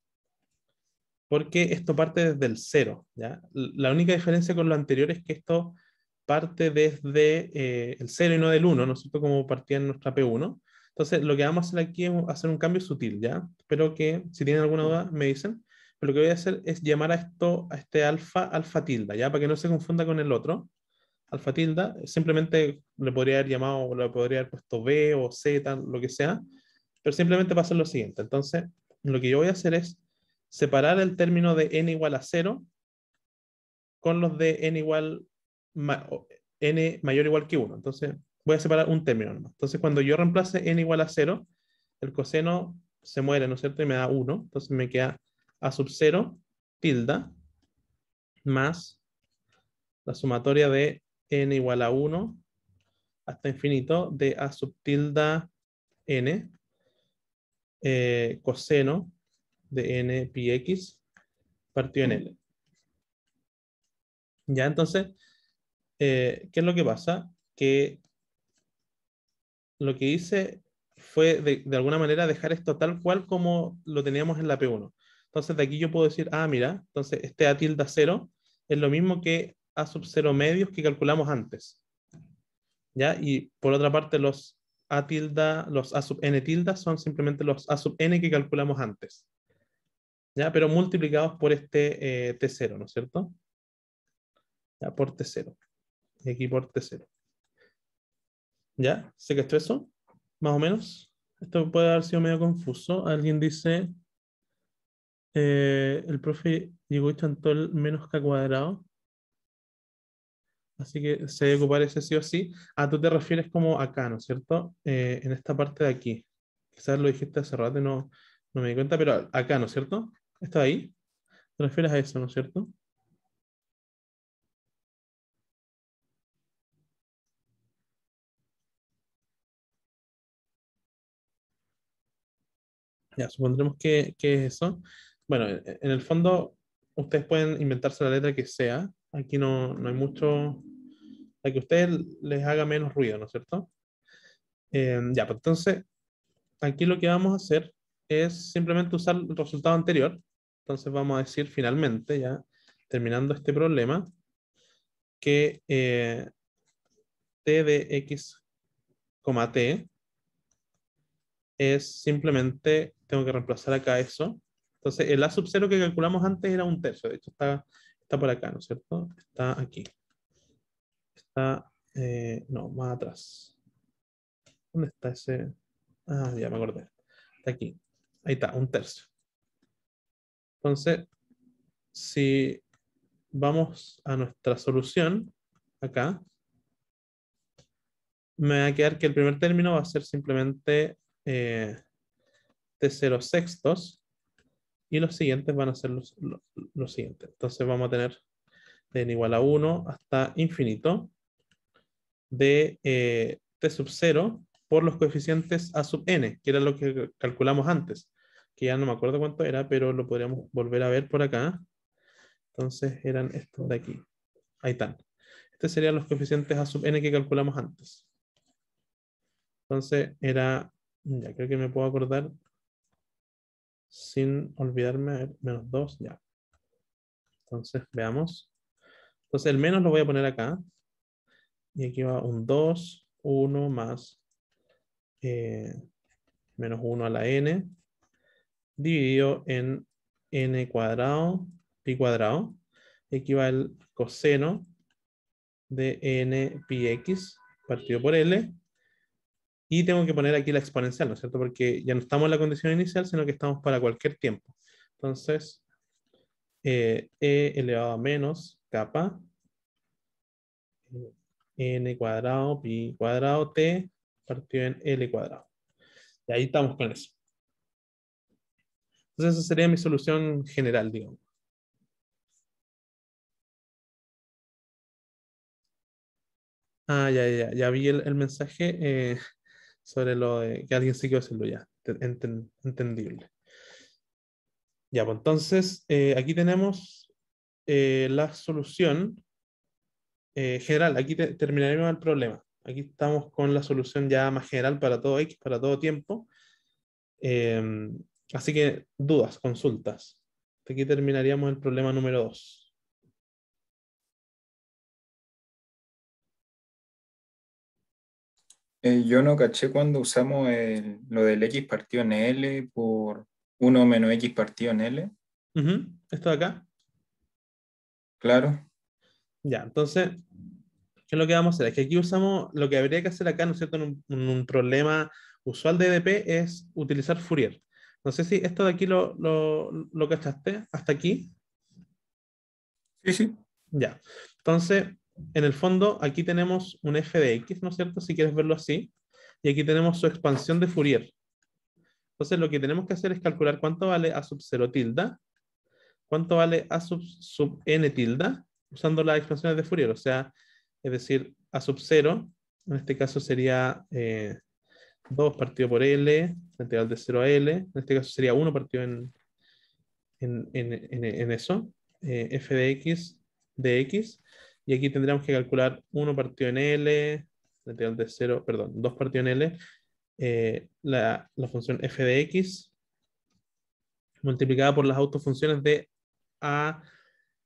porque esto parte desde el 0. La única diferencia con lo anterior es que esto parte desde eh, el 0 y no del 1, ¿no es cierto? Como partía en nuestra P1. Entonces, lo que vamos a hacer aquí es hacer un cambio sutil, ¿ya? Espero que, si tienen alguna duda, me dicen. Pero lo que voy a hacer es llamar a esto, a este alfa, alfa tilde, ¿ya? Para que no se confunda con el otro. Alfa tilde, simplemente le podría haber llamado, le podría haber puesto B o Z, lo que sea. Pero simplemente va a ser lo siguiente. Entonces, lo que yo voy a hacer es separar el término de n igual a 0 con los de n igual n mayor o igual que 1. Entonces voy a separar un término Entonces cuando yo reemplace n igual a 0, el coseno se muere, ¿no es cierto? Y me da 1. Entonces me queda a sub 0 tilda más la sumatoria de n igual a 1 hasta infinito de a sub tilda n eh, coseno de n pi x partido en mm. l. Ya, entonces, eh, ¿qué es lo que pasa? Que lo que hice fue de, alguna manera dejar esto tal cual como lo teníamos en la P1. Entonces de aquí yo puedo decir, ah, mira, entonces este A tilde 0 es lo mismo que A sub 0 medios que calculamos antes. ¿Ya? Y por otra parte los A tilde, los A sub n tilde son simplemente los A sub n que calculamos antes. ¿Ya? Pero multiplicados por este eh, T0, ¿no es cierto? Ya, por T0 y aquí t 0. ¿Ya? ¿Sé esto es eso? Más o menos. Esto puede haber sido medio confuso. Alguien dice, eh, el profe llegó y chantó el menos k cuadrado. Así que se debe ocupar ese sí o sí. Ah, tú te refieres como acá, ¿no es cierto? Eh, en esta parte de aquí. Quizás lo dijiste hace rato y no, no me di cuenta, pero acá, ¿no es cierto? ¿Está ahí? Te refieres a eso, ¿no es cierto? Ya, supondremos que, es eso. Bueno, e, e, en el fondo, ustedes pueden inventarse la letra que sea. Aquí no, hay mucho... La que a ustedes les haga menos ruido, ¿no es cierto? Eh, ya, pues entonces, aquí lo que vamos a hacer es simplemente usar el resultado anterior. Entonces vamos a decir finalmente, ya terminando este problema, que eh, t de x, t es simplemente tengo que reemplazar acá eso. Entonces, el A sub 0 que calculamos antes era un tercio. De hecho, está, está por acá, ¿no es cierto? Está aquí. Está, eh, no, más atrás. ¿Dónde está ese? Ah, ya me acordé. Está aquí. Ahí está, un tercio. Entonces, si vamos a nuestra solución, acá, me va a quedar que el primer término va a ser simplemente eh, de 0 sextos y los siguientes van a ser los, siguientes. Entonces vamos a tener n igual a 1 hasta infinito de eh, t sub 0 por los coeficientes a sub n, que era lo que calculamos antes, que ya no me acuerdo cuánto era, pero lo podríamos volver a ver por acá. Entonces eran estos de aquí. Ahí están. Estos serían los coeficientes a sub n que calculamos antes. Entonces era, ya creo que me puedo acordar sin olvidarme, menos 2, ya. Entonces, veamos. Entonces, el menos lo voy a poner acá. Y aquí va un 2, 1 más eh, menos 1 a la n, dividido en n cuadrado, pi cuadrado. Aquí va el coseno de n pi x partido por L y tengo que poner aquí la exponencial, ¿no es cierto? Porque ya no estamos en la condición inicial, sino que estamos para cualquier tiempo. Entonces, eh, e elevado a menos k, n cuadrado pi cuadrado t partido en l cuadrado. Y ahí estamos con eso. Entonces esa sería mi solución general, digamos. Ah, ya, ya, ya vi el, mensaje. Eh, sobre lo de que alguien sí que hacerlo ya, entendible. Ya, pues entonces eh, aquí tenemos eh, la solución eh, general. Aquí terminaríamos el problema. Aquí estamos con la solución ya más general para todo X, para todo tiempo. Em, así que dudas, consultas. Aquí terminaríamos el problema número 2. Eh, yo no caché cuando usamos lo del X partido en L por 1 menos X partido en L. Esto de acá. Claro. Ya, entonces, ¿qué es lo que vamos a hacer? Es que aquí usamos, lo que habría que hacer acá, ¿no es cierto?, en un, problema usual de EDP es utilizar Fourier. No sé si esto de aquí lo, lo, lo cachaste hasta aquí. Sí, sí. Ya. Entonces, en el fondo, aquí tenemos un f de x, ¿no es cierto? Si quieres verlo así. Y aquí tenemos su expansión de Fourier. Entonces, lo que tenemos que hacer es calcular cuánto vale a sub 0 tilde. cuánto vale a sub, sub n tilde. usando las expansiones de Fourier. O sea, es decir, a sub 0, en este caso sería 2 eh, partido por L, la integral de 0 a L, en este caso sería 1 partido en, en, eso, eh, f de x de x, y aquí tendríamos que calcular 1 partido en L, de 0, perdón, 2 partido en L, eh, la, función f de x multiplicada por las autofunciones de a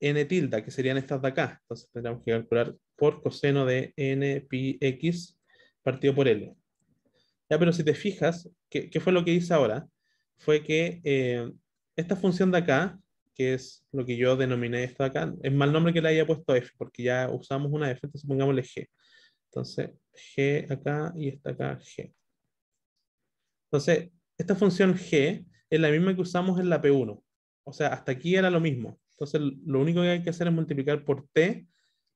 n tilde, que serían estas de acá. Entonces tendríamos que calcular por coseno de n pi x partido por L. Ya, pero si te fijas, ¿qué, fue lo que hice ahora? Fue que eh, esta función de acá que es lo que yo denominé esto acá. Es mal nombre que le haya puesto F, porque ya usamos una F, entonces pongámosle G. Entonces, G acá y esta acá, G. Entonces, esta función G es la misma que usamos en la P1. O sea, hasta aquí era lo mismo. Entonces, lo único que hay que hacer es multiplicar por T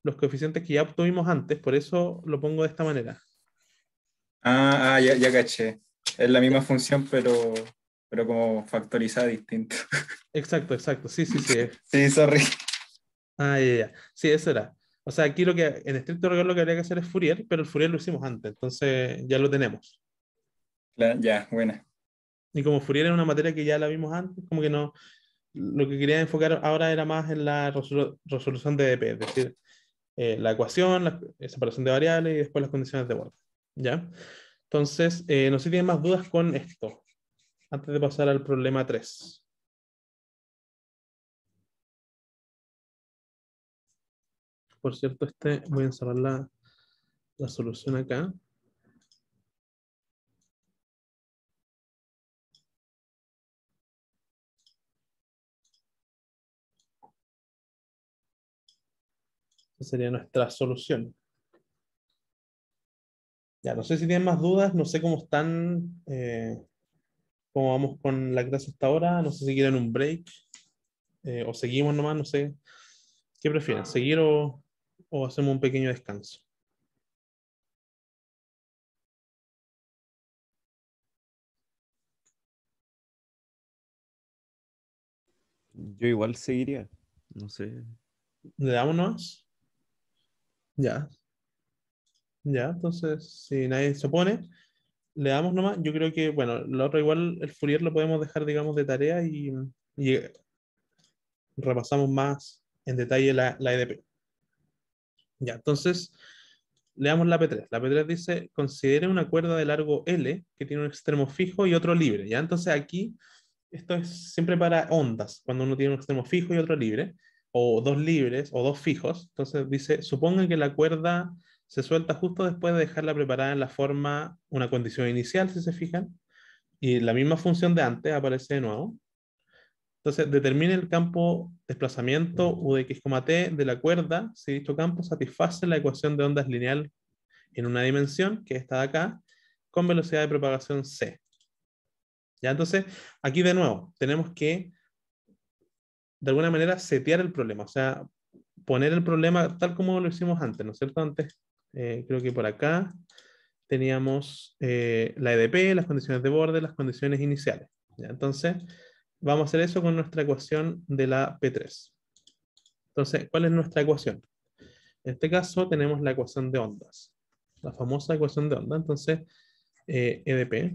los coeficientes que ya obtuvimos antes, por eso lo pongo de esta manera. Ah, ah ya, ya caché. Es la misma función, pero pero como factorizada distinto. [laughs] Exacto, exacto, sí, sí, sí. Eh. sí, sorry. Ah, ya, ya. Sí, eso era. O sea, aquí lo que, en estricto rigor lo que habría que hacer es Fourier, pero el Fourier lo hicimos antes, entonces ya lo tenemos. ya, buena. Y como Fourier era una materia que ya la vimos antes, como que no, lo que quería enfocar ahora era más en la resolución de DP, e es decir, eh, la ecuación, la separación de variables y después las condiciones de borde ¿Ya? Entonces, eh, no sé si tienen más dudas con esto antes de pasar al problema 3. Por cierto, este voy a encerrar la, solución acá. Esa sería nuestra solución. Ya, no sé si tienen más dudas, no sé cómo están eh, cómo vamos con la clase hasta ahora. No sé si quieren un break eh, o seguimos nomás, no sé. ¿Qué prefieren? ¿Seguir o, o hacemos un pequeño descanso? Yo igual seguiría. No sé. ¿Le damos nomás? Ya. Ya, entonces, si nadie se opone, le damos nomás. Yo creo que, bueno, lo otro igual, el Fourier lo podemos dejar, digamos, de tarea y, repasamos más en detalle la, la, EDP. Ya, entonces, leamos la P3. La P3 dice, considere una cuerda de largo L que tiene un extremo fijo y otro libre. Ya, entonces aquí, esto es siempre para ondas, cuando uno tiene un extremo fijo y otro libre, o dos libres, o dos fijos. Entonces dice, suponga que la cuerda se suelta justo después de dejarla preparada en la forma, una condición inicial, si se fijan, y la misma función de antes aparece de nuevo. Entonces, determine el campo desplazamiento U de X, T de la cuerda si dicho campo satisface la ecuación de ondas lineal en una dimensión, que es esta de acá, con velocidad de propagación C. ¿Ya? Entonces, aquí de nuevo, tenemos que, de alguna manera, setear el problema, o sea, poner el problema tal como lo hicimos antes, ¿no es cierto? Antes eh, creo que por acá teníamos eh, la EDP, las condiciones de borde, las condiciones iniciales. Entonces, vamos a hacer eso con nuestra ecuación de la P3. Entonces, ¿cuál es nuestra ecuación? En este caso tenemos la ecuación de ondas, la famosa ecuación de onda. Entonces, EDP. Eh,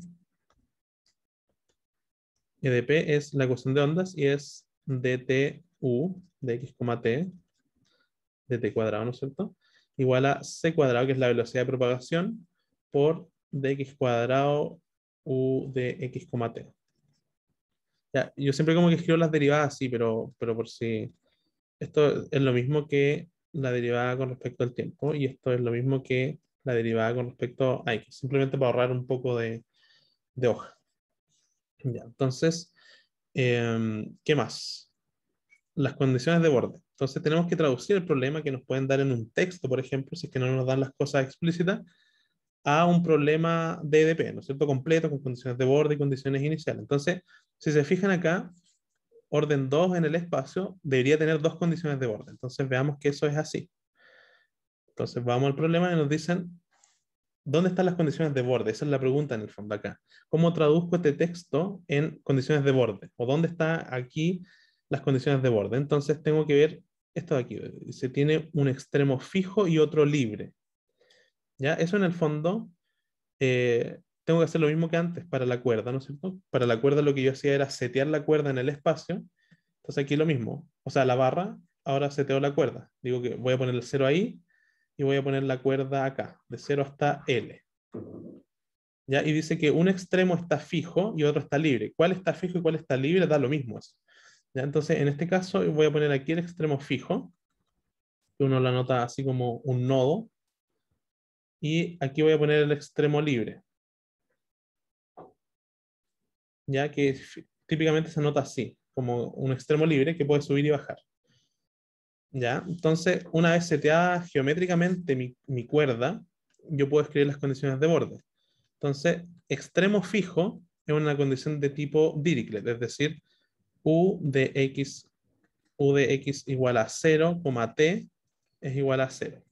e EDP es la ecuación de ondas y es dtu de x, t, dt cuadrado, ¿no es cierto? igual a c cuadrado, que es la velocidad de propagación, por dx cuadrado u de x, t. yo siempre como que escribo las derivadas así, pero, pero por si... Esto es lo mismo que la derivada con respecto al tiempo y esto es lo mismo que la derivada con respecto a x, simplemente para ahorrar un poco de, hoja. entonces, em, ¿qué más? Las condiciones de borde. Entonces tenemos que traducir el problema que nos pueden dar en un texto, por ejemplo, si es que no nos dan las cosas explícitas, a un problema de EDP, ¿no es cierto? Completo, con condiciones de borde y condiciones iniciales. Entonces, si se fijan acá, orden 2 en el espacio debería tener dos condiciones de borde. Entonces veamos que eso es así. Entonces vamos al problema y nos dicen, ¿dónde están las condiciones de borde? Esa es la pregunta en el fondo acá. ¿Cómo traduzco este texto en condiciones de borde? ¿O dónde está aquí las condiciones de borde? Entonces tengo que ver esto de aquí, se tiene un extremo fijo y otro libre. ¿Ya? Eso en el fondo, eh, tengo que hacer lo mismo que antes para la cuerda, ¿no es Para la cuerda lo que yo hacía era setear la cuerda en el espacio, entonces aquí lo mismo, o sea, la barra, ahora seteo la cuerda. Digo que voy a poner el cero ahí y voy a poner la cuerda acá, de cero hasta L. ¿Ya? Y dice que un extremo está fijo y otro está libre. ¿Cuál está fijo y cuál está libre? Da lo mismo eso. ¿ya? Entonces, en este caso, voy a poner aquí el extremo fijo, que uno lo anota así como un nodo, y aquí voy a poner el extremo libre, ya que típicamente se anota así, como un extremo libre que puede subir y bajar. ¿Ya? Entonces, una vez seteada geométricamente mi, mi cuerda, yo puedo escribir las condiciones de borde. Entonces, extremo fijo es una condición de tipo Dirichlet, es decir, u de x, u de x igual a 0, t es igual a 0.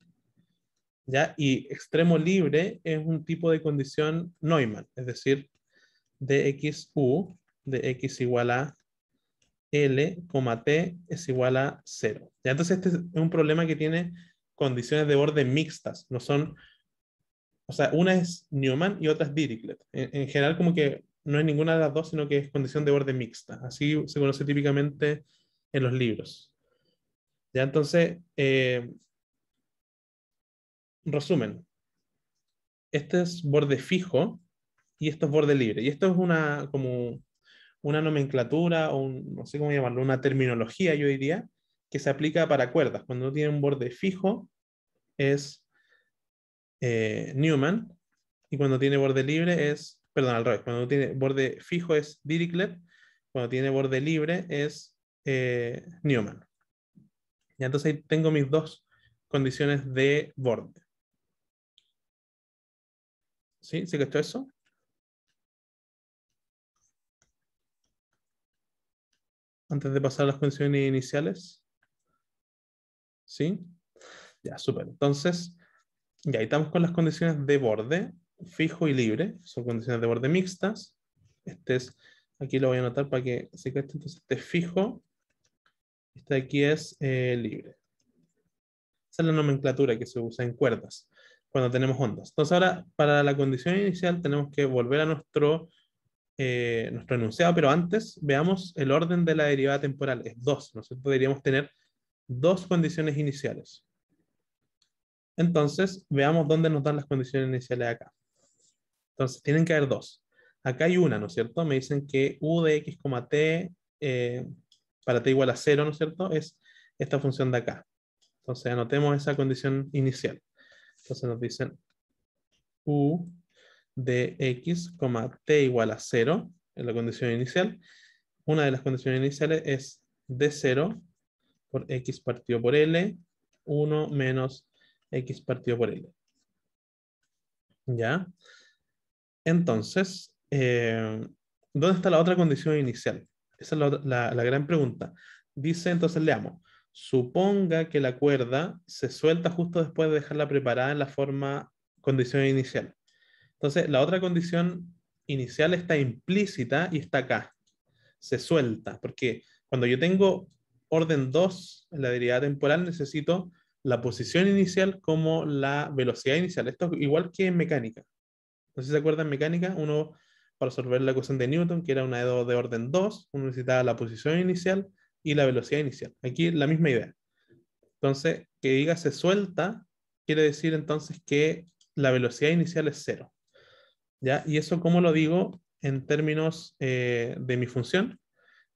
¿Ya? Y extremo libre es un tipo de condición Neumann, es decir, dxu de x igual a L, T es igual a 0. ¿Ya? Entonces este es un problema que tiene condiciones de orden mixtas. No son, o sea, una es Neumann y otra es Dirichlet. en general como que no es ninguna de las dos, sino que es condición de borde mixta. Así se conoce típicamente en los libros. Ya entonces, eh, resumen, este es borde fijo y esto es borde libre. Y esto es una, como una nomenclatura o no sé cómo llamarlo, una terminología, yo diría, que se aplica para cuerdas. Cuando tiene un borde fijo es eh, Newman y cuando tiene borde libre es perdón, al revés, cuando tiene borde fijo es Dirichlet, cuando tiene borde libre es eh, Newman. Y entonces ahí tengo mis dos condiciones de borde. ¿Sí? ¿Sí que esto eso? Antes de pasar a las condiciones iniciales. ¿Sí? Ya, súper. Entonces, ya ahí estamos con las condiciones de borde fijo y libre, son condiciones de borde mixtas. Este es, aquí lo voy a anotar para que se cree entonces este es fijo, este de aquí es eh, libre. Esa es la nomenclatura que se usa en cuerdas cuando tenemos ondas. Entonces ahora, para la condición inicial tenemos que volver a nuestro, eh, nuestro enunciado, pero antes veamos el orden de la derivada temporal, es dos. Nosotros podríamos Deberíamos tener dos condiciones iniciales. Entonces, veamos dónde nos dan las condiciones iniciales acá. Entonces, tienen que haber dos. Acá hay una, ¿no es cierto? Me dicen que u de x, t eh, para t igual a 0, ¿no es cierto? Es esta función de acá. Entonces, anotemos esa condición inicial. Entonces nos dicen u de x, t igual a 0, en la condición inicial. Una de las condiciones iniciales es d0 por x partido por L, 1 menos x partido por L. ¿Ya? Entonces, eh, ¿dónde está la otra condición inicial? Esa es la, la gran pregunta. Dice, entonces leamos, suponga que la cuerda se suelta justo después de dejarla preparada en la forma condición inicial. Entonces, la otra condición inicial está implícita y está acá. Se suelta, porque cuando yo tengo orden 2 en la derivada temporal, necesito la posición inicial como la velocidad inicial. Esto es igual que en mecánica. No sé si se acuerdan en mecánica, uno para resolver la ecuación de Newton, que era una de, de orden 2, uno necesitaba la posición inicial y la velocidad inicial. Aquí la misma idea. Entonces, que diga se suelta, quiere decir entonces que la velocidad inicial es cero. ¿Ya? ¿Y eso cómo lo digo en términos eh, de mi función?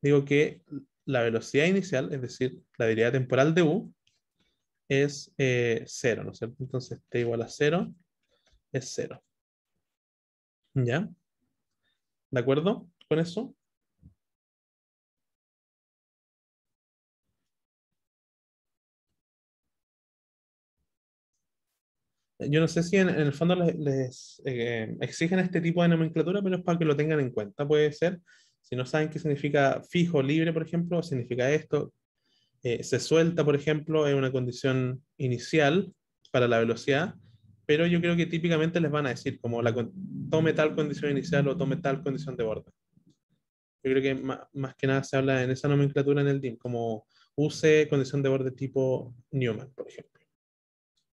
Digo que la velocidad inicial, es decir, la derivada temporal de u, es eh, cero, Entonces t igual a cero es cero. ¿Ya? ¿De acuerdo con eso? Yo no sé si en, el fondo les, eh, exigen este tipo de nomenclatura, pero es para que lo tengan en cuenta. Puede ser, si no saben qué significa fijo, libre, por ejemplo, significa esto. Eh, se suelta, por ejemplo, en una condición inicial para la velocidad pero yo creo que típicamente les van a decir como la, tome tal condición inicial o tome tal condición de borde. Yo creo que más, que nada se habla en esa nomenclatura en el DIM, como use condición de borde tipo Newman, por ejemplo.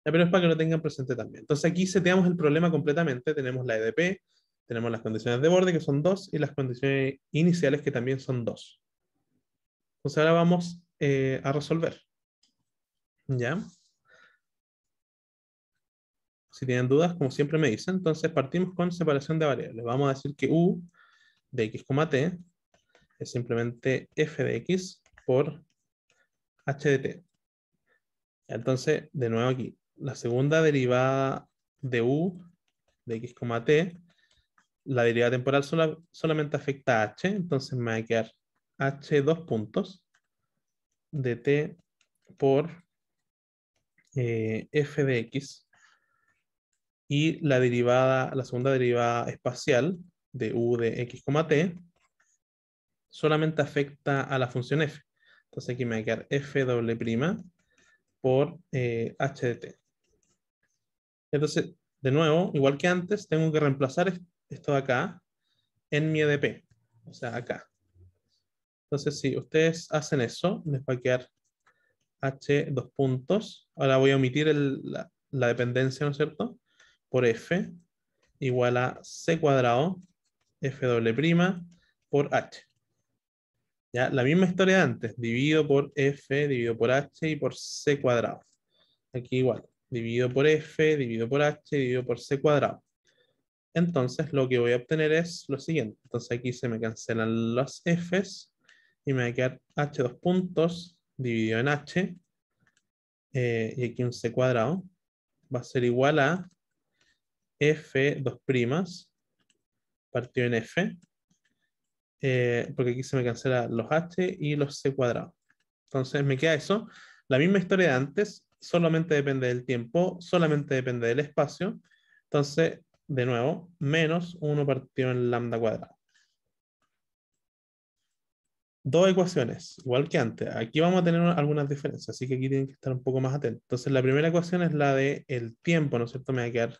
Pero es para que lo tengan presente también. Entonces aquí seteamos el problema completamente. Tenemos la EDP, tenemos las condiciones de borde, que son dos, y las condiciones iniciales, que también son dos. Entonces ahora vamos eh, a resolver. ¿Ya? Si tienen dudas, como siempre me dicen, entonces partimos con separación de variables. Vamos a decir que U de X, T es simplemente F de X por H de T. Entonces, de nuevo aquí, la segunda derivada de U de X, T, la derivada temporal solamente afecta a H, entonces me va a quedar H dos puntos de T por eh, F de X y la derivada, la segunda derivada espacial de u de x, t solamente afecta a la función f. Entonces aquí me va a quedar f doble prima por eh, h de t. Entonces, de nuevo, igual que antes, tengo que reemplazar esto de acá en mi EDP, o sea, acá. Entonces, si ustedes hacen eso, les va a quedar h dos puntos. Ahora voy a omitir la dependencia, ¿no es cierto? por f igual a c cuadrado f doble prima por h. ¿Ya? La misma historia de antes, dividido por f, dividido por h y por c cuadrado. Aquí igual, dividido por f, dividido por h, dividido por c cuadrado. Entonces lo que voy a obtener es lo siguiente. Entonces aquí se me cancelan los f's y me va a quedar h dos puntos dividido en h eh, y aquí un c cuadrado va a ser igual a f dos primas, partido en f, eh, porque aquí se me cancela los h y los c cuadrados. Entonces me queda eso. La misma historia de antes, solamente depende del tiempo, solamente depende del espacio. Entonces, de nuevo, menos 1 partido en lambda cuadrado. Dos ecuaciones, igual que antes. Aquí vamos a tener algunas diferencias, así que aquí tienen que estar un poco más atentos. Entonces, la primera ecuación es la del el tiempo, ¿no es cierto? Me va a quedar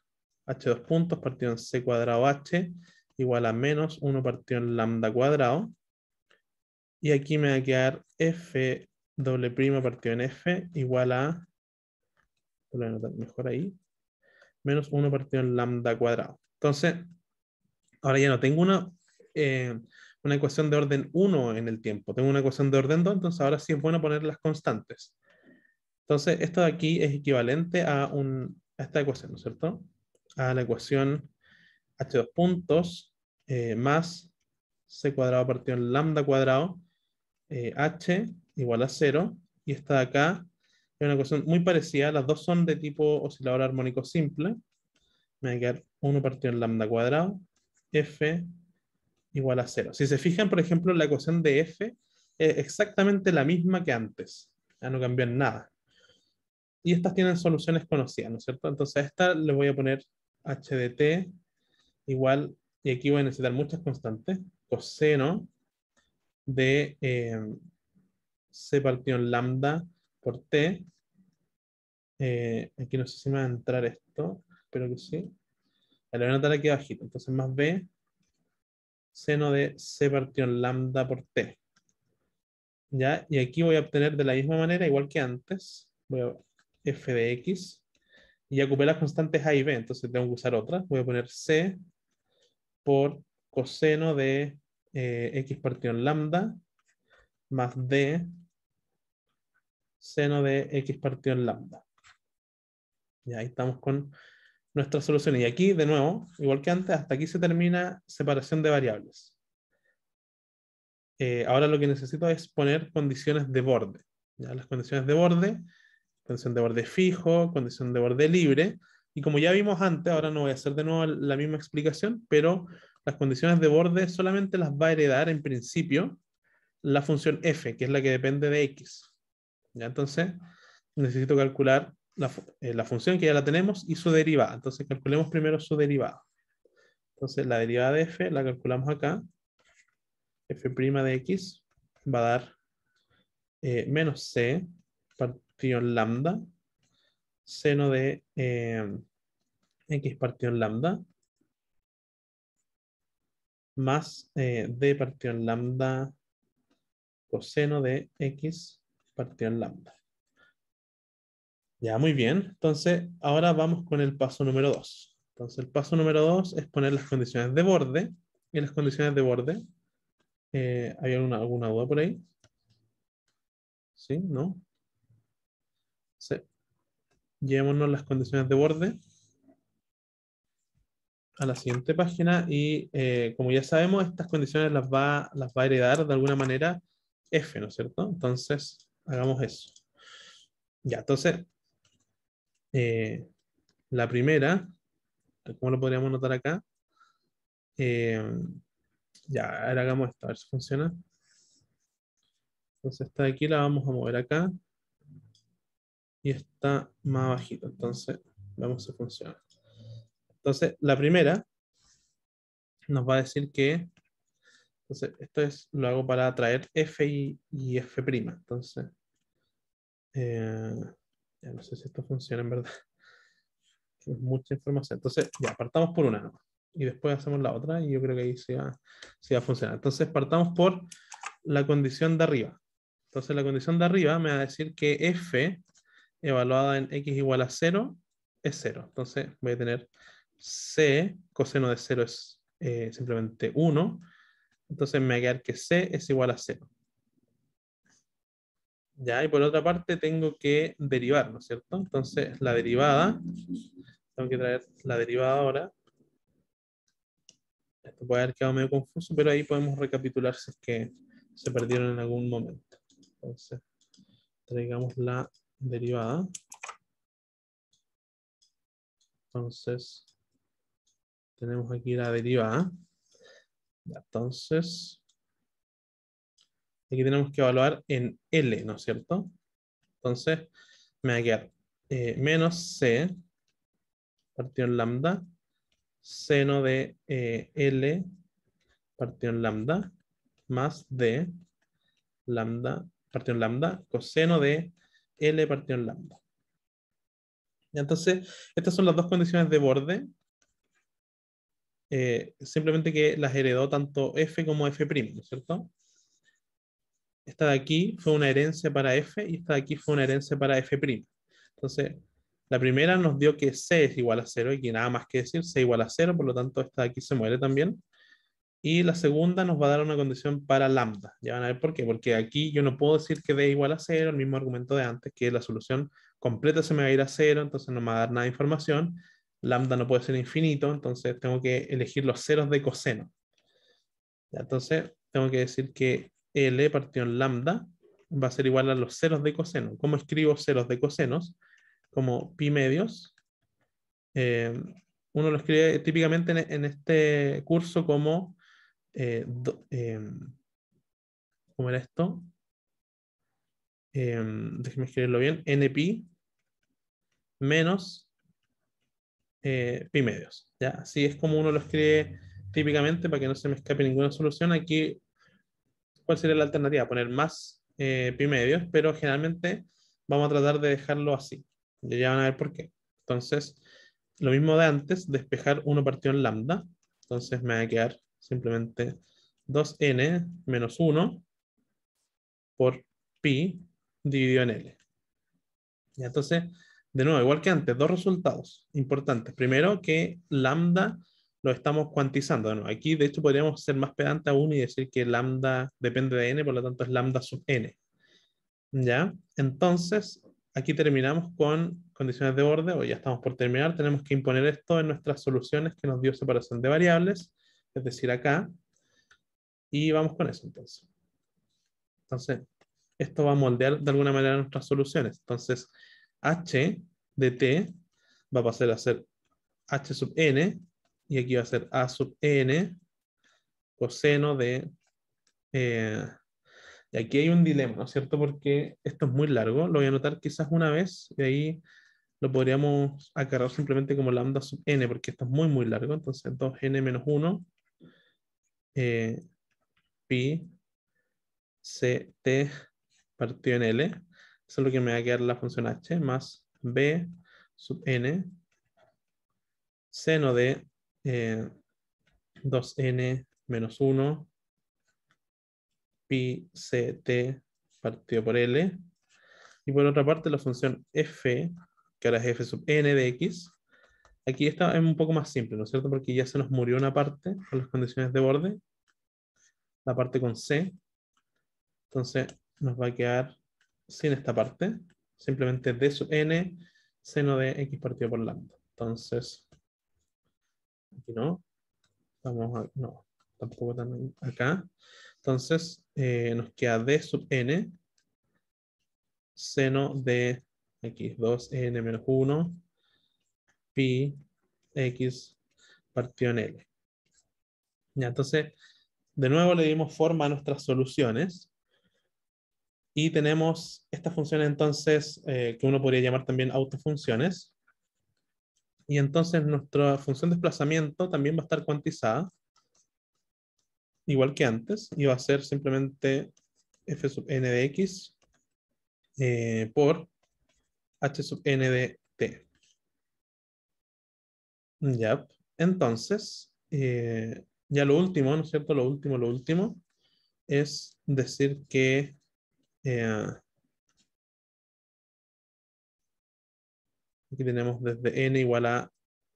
H2 puntos partido en C cuadrado H igual a menos 1 partido en lambda cuadrado. Y aquí me va a quedar F doble prima partido en F igual a, mejor ahí, menos 1 partido en lambda cuadrado. Entonces, ahora ya no tengo una, eh, una ecuación de orden 1 en el tiempo, tengo una ecuación de orden 2, entonces ahora sí es bueno poner las constantes. Entonces, esto de aquí es equivalente a, un, a esta ecuación, ¿no es cierto? a la ecuación h dos puntos eh, más c cuadrado partido en lambda cuadrado eh, h igual a 0 y esta de acá es una ecuación muy parecida, las dos son de tipo oscilador armónico simple. Me va a quedar 1 partido en lambda cuadrado, f igual a 0. Si se fijan, por ejemplo, la ecuación de f es exactamente la misma que antes. Ya no cambió en nada. Y estas tienen soluciones conocidas, ¿no es cierto? Entonces a esta le voy a poner t igual, y aquí voy a necesitar muchas constantes, coseno de em, C partido en lambda por T. Eh, aquí no sé si me va a entrar esto, espero que sí. Lo voy a notar aquí bajito entonces más B, seno de C partido en lambda por T. ¿Ya? Y aquí voy a obtener de la misma manera, igual que antes, voy a F de X y ya ocupé las constantes A y B, entonces tengo que usar otra. Voy a poner C por coseno de eh, X partido en lambda más D seno de X partido en lambda. Y ahí estamos con nuestra solución. Y aquí, de nuevo, igual que antes, hasta aquí se termina separación de variables. Eh, ahora lo que necesito es poner condiciones de borde. ¿ya? Las condiciones de borde condición de borde fijo, condición de borde libre. Y como ya vimos antes, ahora no voy a hacer de nuevo la misma explicación, pero las condiciones de borde solamente las va a heredar en principio la función f, que es la que depende de x. Entonces, necesito calcular eh, la, función que ya la tenemos y su derivada. Entonces, calculemos primero su derivada. Entonces, la derivada de f la calculamos acá. f' de x va a dar eh, menos c eh, en lambda, eh, seno de x partido lambda, más eh, d en lambda coseno de x partido lambda. Ya, muy bien. Entonces, ahora vamos con el paso número 2. Entonces, el paso número 2 es poner las condiciones de borde. Y las condiciones de borde, eh, ¿hay alguna duda por ahí? ¿Sí? ¿No? Sí. Llevémonos las condiciones de borde a la siguiente página y eh, como ya sabemos, estas condiciones las va, las va a heredar de alguna manera F, ¿no es cierto? Entonces, hagamos eso. Ya, entonces, eh, la primera, ¿cómo lo podríamos notar acá? Eh, ya, ahora hagamos esto, a ver si funciona. Entonces esta de aquí la vamos a mover acá y está más bajito. Entonces, vamos a funcionar. Entonces, la primera nos va a decir que, entonces, esto es, lo hago para traer F y, y F'. Entonces, eh, ya no sé si esto funciona en verdad. [laughs] Es mucha información. Entonces, ya, partamos por una y después hacemos la otra y yo creo que ahí va, sí va a funcionar. Entonces, partamos por la condición de arriba. Entonces, la condición de arriba me va a decir que F evaluada en x igual a 0 es 0. Entonces voy a tener c coseno de 0 es eh, simplemente 1. Entonces me va a quedar que c es igual a 0. Ya, y por otra parte tengo que derivar, ¿no es cierto? Entonces la derivada, tengo que traer la derivada ahora. Esto puede haber quedado medio confuso, pero ahí podemos recapitular si es que se perdieron en algún momento. Entonces, traigamos la derivada. Entonces, tenemos aquí la derivada. Entonces, aquí tenemos que evaluar en L, ¿no es cierto? Entonces, me va a quedar eh, menos C partido en lambda, seno de eh, L partido en lambda, más D lambda partido en lambda, coseno de L partido en lambda. entonces, estas son las dos condiciones de borde. Eh, simplemente que las heredó tanto F como F', ¿no es cierto? Esta de aquí fue una herencia para F y esta de aquí fue una herencia para F'. Entonces, la primera nos dio que C es igual a cero y que nada más que decir C igual a cero, por lo tanto esta de aquí se muere también y la segunda nos va a dar una condición para lambda. Ya van a ver por qué, porque aquí yo no puedo decir que d igual a cero. el mismo argumento de antes, que la solución completa se me va a ir a cero. entonces no me va a dar nada de información. Lambda no puede ser infinito, entonces tengo que elegir los ceros de coseno. entonces tengo que decir que L partido en lambda va a ser igual a los ceros de coseno. ¿Cómo escribo ceros de cosenos? Como pi medios. Eh, uno lo escribe típicamente en este curso como eh, em, ¿cómo era esto? Eh, em, déjenme escribirlo bien, NP menos eh, pi medios. ¿ya? Así es como uno lo escribe típicamente para que no se me escape ninguna solución. Aquí, ¿cuál sería la alternativa? Poner más eh, pi medios, pero generalmente vamos a tratar de dejarlo así. Ya van a ver por qué. Entonces, lo mismo de antes, despejar uno partido en lambda. Entonces me va a quedar Simplemente 2n menos 1 por pi dividido en L. Y entonces, de nuevo, igual que antes, dos resultados importantes. Primero, que lambda lo estamos cuantizando. Bueno, aquí, de hecho, podríamos ser más pedante aún y decir que lambda depende de n, por lo tanto es lambda sub n. ¿Ya? Entonces, aquí terminamos con condiciones de borde, o ya estamos por terminar, tenemos que imponer esto en nuestras soluciones que nos dio separación de variables es decir, acá, y vamos con eso entonces. Entonces, esto va a moldear de alguna manera nuestras soluciones. Entonces, h de t va a pasar a ser h sub n, y aquí va a ser a sub n coseno de... Eh, y aquí hay un dilema, ¿no es cierto? Porque esto es muy largo, lo voy a anotar quizás una vez, y ahí lo podríamos acargar simplemente como lambda sub n, porque esto es muy, muy largo, entonces 2n menos 1 eh, pi t, partido en L. Eso es lo que me va a quedar la función h más b sub n seno de 2n eh, menos 1 pi t, partido por L. Y por otra parte la función f, que ahora es f sub n de x, Aquí está es un poco más simple, ¿no es cierto? Porque ya se nos murió una parte con las condiciones de borde, la parte con C. Entonces nos va a quedar sin esta parte, simplemente D sub n seno de x partido por lambda. Entonces, aquí no, vamos a, no, tampoco también acá. Entonces eh, nos queda D sub n seno de x2n menos 1 pi x partido en L. Ya, entonces, de nuevo le dimos forma a nuestras soluciones. Y tenemos estas funciones entonces, eh, que uno podría llamar también autofunciones. Y entonces nuestra función de desplazamiento también va a estar cuantizada, igual que antes, y va a ser simplemente f sub n de x eh, por h sub n de t. Ya, entonces, eh, ya lo último, ¿no es cierto? Lo último, lo último es decir que eh, aquí tenemos desde n igual a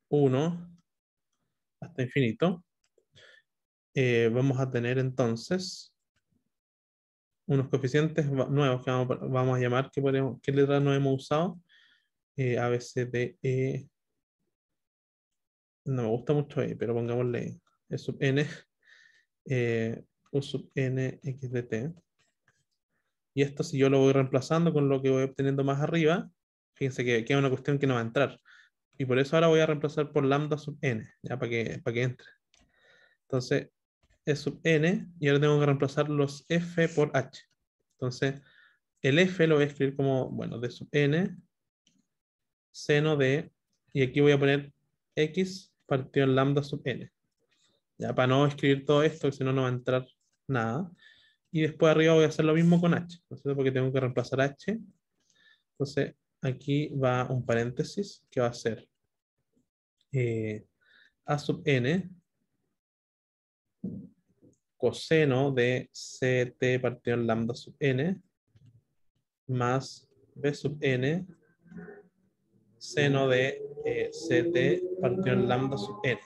1 hasta infinito. Eh, vamos a tener entonces unos coeficientes nuevos que vamos, a llamar, ¿qué letra no hemos usado, A, B, C, D, e, no me gusta mucho ahí, e, pero pongámosle E sub n, eh, U sub n x de t. Y esto si yo lo voy reemplazando con lo que voy obteniendo más arriba, fíjense que queda una cuestión que no va a entrar. Y por eso ahora voy a reemplazar por lambda sub n, ya para que, para que entre. Entonces, E sub n, y ahora tengo que reemplazar los f por h. Entonces, el f lo voy a escribir como, bueno, de sub n, seno de, y aquí voy a poner x partido lambda sub n. Ya, para no escribir todo esto, que si no, no va a entrar nada. Y después arriba voy a hacer lo mismo con h, Porque tengo que reemplazar h. Entonces, aquí va un paréntesis que va a ser eh, a sub n coseno de ct partido lambda sub n más b sub n seno de eh, ct partido en lambda sub N.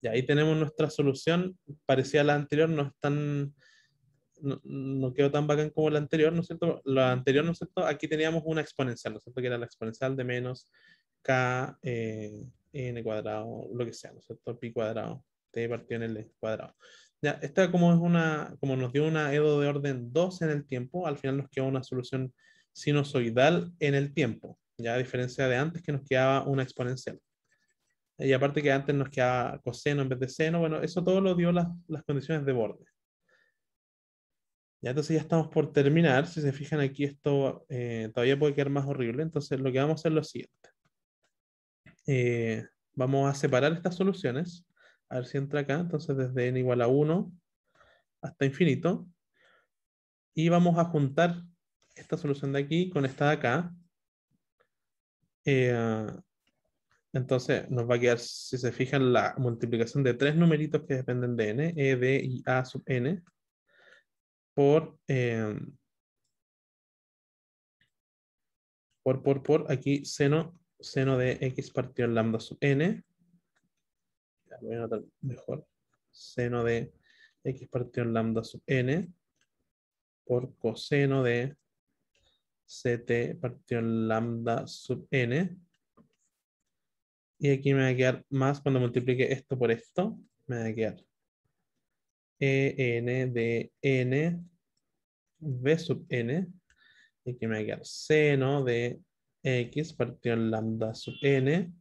Y ahí tenemos nuestra solución, Parecía la anterior, no es tan, no, quedó tan bacán como la anterior, ¿no es cierto? La anterior, ¿no es cierto? Aquí teníamos una exponencial, ¿no es cierto? Que era la exponencial de menos K eh, N cuadrado, lo que sea, ¿no es cierto? Pi cuadrado, T partido en L cuadrado. Ya, esta como es una, como nos dio una EDO de orden 2 en el tiempo, al final nos quedó una solución sinusoidal en el tiempo, ya a diferencia de antes que nos quedaba una exponencial. Y aparte que antes nos quedaba coseno en vez de seno, bueno, eso todo lo dio las, condiciones de borde. Ya, entonces ya estamos por terminar. Si se fijan aquí, esto eh, todavía puede quedar más horrible. Entonces lo que vamos a hacer es lo siguiente. Eh, vamos a separar estas soluciones. A ver si entra acá. Entonces desde n igual a 1 hasta infinito. Y vamos a juntar esta solución de aquí con esta de acá. Eh, entonces nos va a quedar, si se fijan, la multiplicación de tres numeritos que dependen de n, e, d y a sub n, por, eh, por, por, por, aquí seno, seno de x partido en lambda sub n, voy a mejor, seno de x partido en lambda sub n, por coseno de ct partido lambda sub n. Y aquí me va a quedar más cuando multiplique esto por esto. Me va a quedar en de n b sub n. Y aquí me va a quedar seno de x partido lambda sub n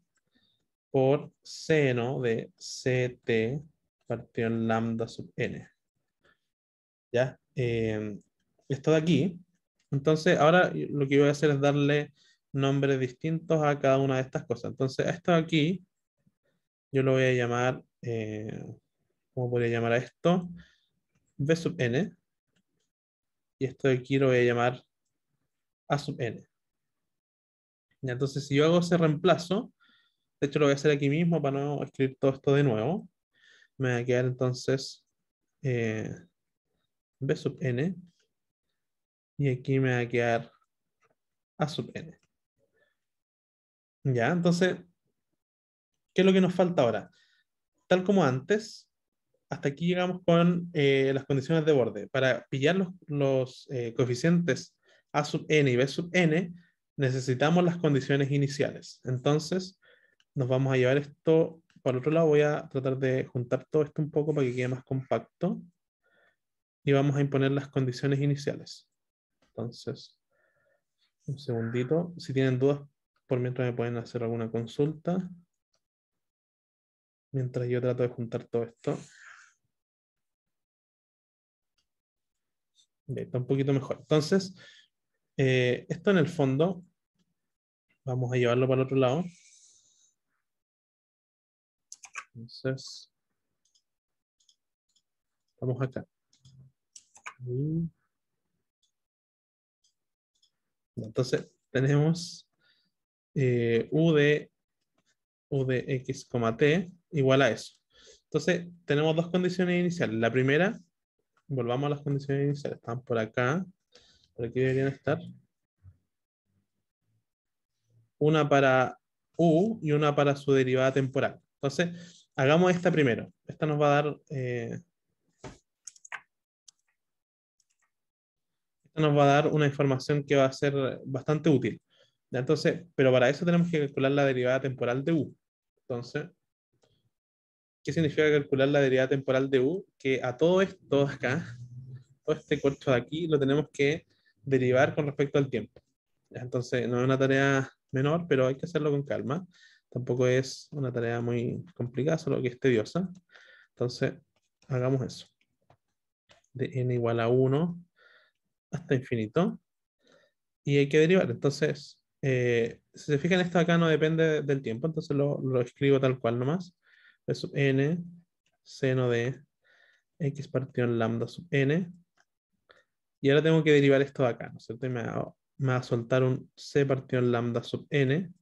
por seno de ct partido lambda sub n. ¿Ya? Eh, esto de aquí entonces, ahora lo que voy a hacer es darle nombres distintos a cada una de estas cosas. Entonces, esto aquí, yo lo voy a llamar, eh, ¿cómo podría llamar a esto? B sub n. Y esto de aquí lo voy a llamar A sub n. entonces, si yo hago ese reemplazo, de hecho lo voy a hacer aquí mismo para no escribir todo esto de nuevo. Me va a quedar entonces eh, B sub n y aquí me va a quedar A sub n. Ya, entonces, ¿qué es lo que nos falta ahora? Tal como antes, hasta aquí llegamos con eh, las condiciones de borde. Para pillar los, eh, coeficientes A sub n y B sub n, necesitamos las condiciones iniciales. Entonces, nos vamos a llevar esto por otro lado. Voy a tratar de juntar todo esto un poco para que quede más compacto. Y vamos a imponer las condiciones iniciales. Entonces, un segundito. Si tienen dudas, por mientras me pueden hacer alguna consulta. Mientras yo trato de juntar todo esto. está un poquito mejor. Entonces, eh, esto en el fondo, vamos a llevarlo para el otro lado. Entonces, vamos acá. Entonces tenemos eh, U de de X, T igual a eso. Entonces tenemos dos condiciones iniciales. La primera, volvamos a las condiciones iniciales, están por acá, por aquí deberían estar. Una para U y una para su derivada temporal. Entonces, hagamos esta primero. Esta nos va a dar eh, nos va a dar una información que va a ser bastante útil. Entonces, pero para eso tenemos que calcular la derivada temporal de u. Entonces, ¿qué significa calcular la derivada temporal de u? Que a todo esto acá, todo este corcho de aquí, lo tenemos que derivar con respecto al tiempo. Entonces, no es una tarea menor, pero hay que hacerlo con calma. Tampoco es una tarea muy complicada, solo que es tediosa. Entonces, hagamos eso. De n igual a 1 hasta infinito y hay que derivar. Entonces, eh, si se fijan, esto acá no depende del tiempo, entonces lo, escribo tal cual nomás. Es sub n seno de x partido en lambda sub n. Y ahora tengo que derivar esto de acá, ¿no cierto? me va, me va a soltar un c partido en lambda sub n.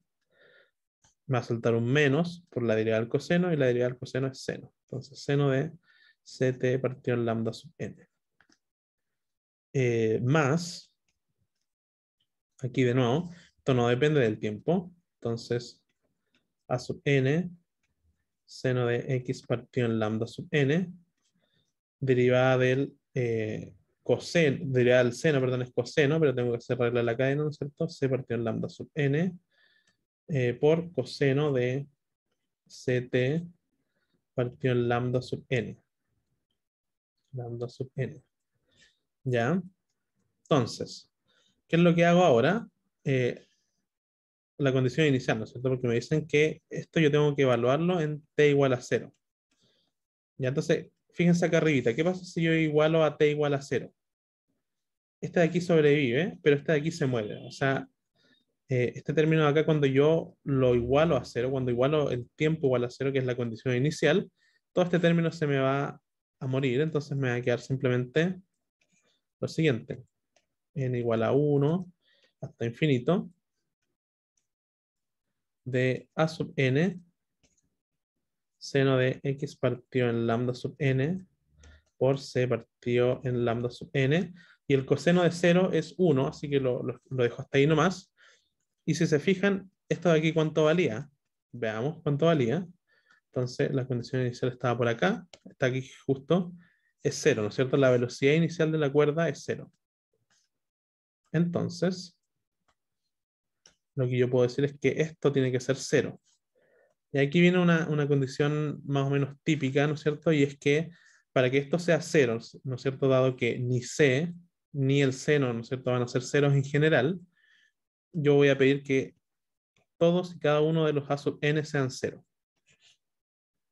Me va a soltar un menos por la derivada del coseno y la derivada del coseno es seno. Entonces, seno de ct partido en lambda sub n. Eh, más, aquí de nuevo, esto no depende del tiempo, entonces a sub n, seno de x partido en lambda sub n, derivada del eh, coseno, derivada del seno, perdón, es coseno, pero tengo que hacer la cadena, ¿no es cierto? C partido en lambda sub n eh, por coseno de ct partido en lambda sub n. Lambda sub n. ¿Ya? Entonces, ¿qué es lo que hago ahora? Eh, la condición inicial, ¿no es cierto? Porque me dicen que esto yo tengo que evaluarlo en t igual a cero. Ya, entonces, fíjense acá arribita, ¿qué pasa si yo igualo a t igual a cero? Este de aquí sobrevive, pero este de aquí se muere. O sea, eh, este término de acá, cuando yo lo igualo a cero, cuando igualo el tiempo igual a cero, que es la condición inicial, todo este término se me va a morir, entonces me va a quedar simplemente siguiente. n igual a 1 hasta infinito de a sub n seno de x partido en lambda sub n por c partido en lambda sub n y el coseno de 0 es 1, así que lo, lo dejo hasta ahí nomás. Y si se fijan, esto de aquí cuánto valía. Veamos cuánto valía. Entonces la condición inicial estaba por acá, está aquí justo, es cero, ¿no es cierto? La velocidad inicial de la cuerda es cero. Entonces, lo que yo puedo decir es que esto tiene que ser cero. Y aquí viene una, condición más o menos típica, ¿no es cierto? Y es que para que esto sea cero, ¿no es cierto? Dado que ni C ni el seno, ¿no es cierto?, van a ser ceros en general, yo voy a pedir que todos y cada uno de los A sub n sean cero.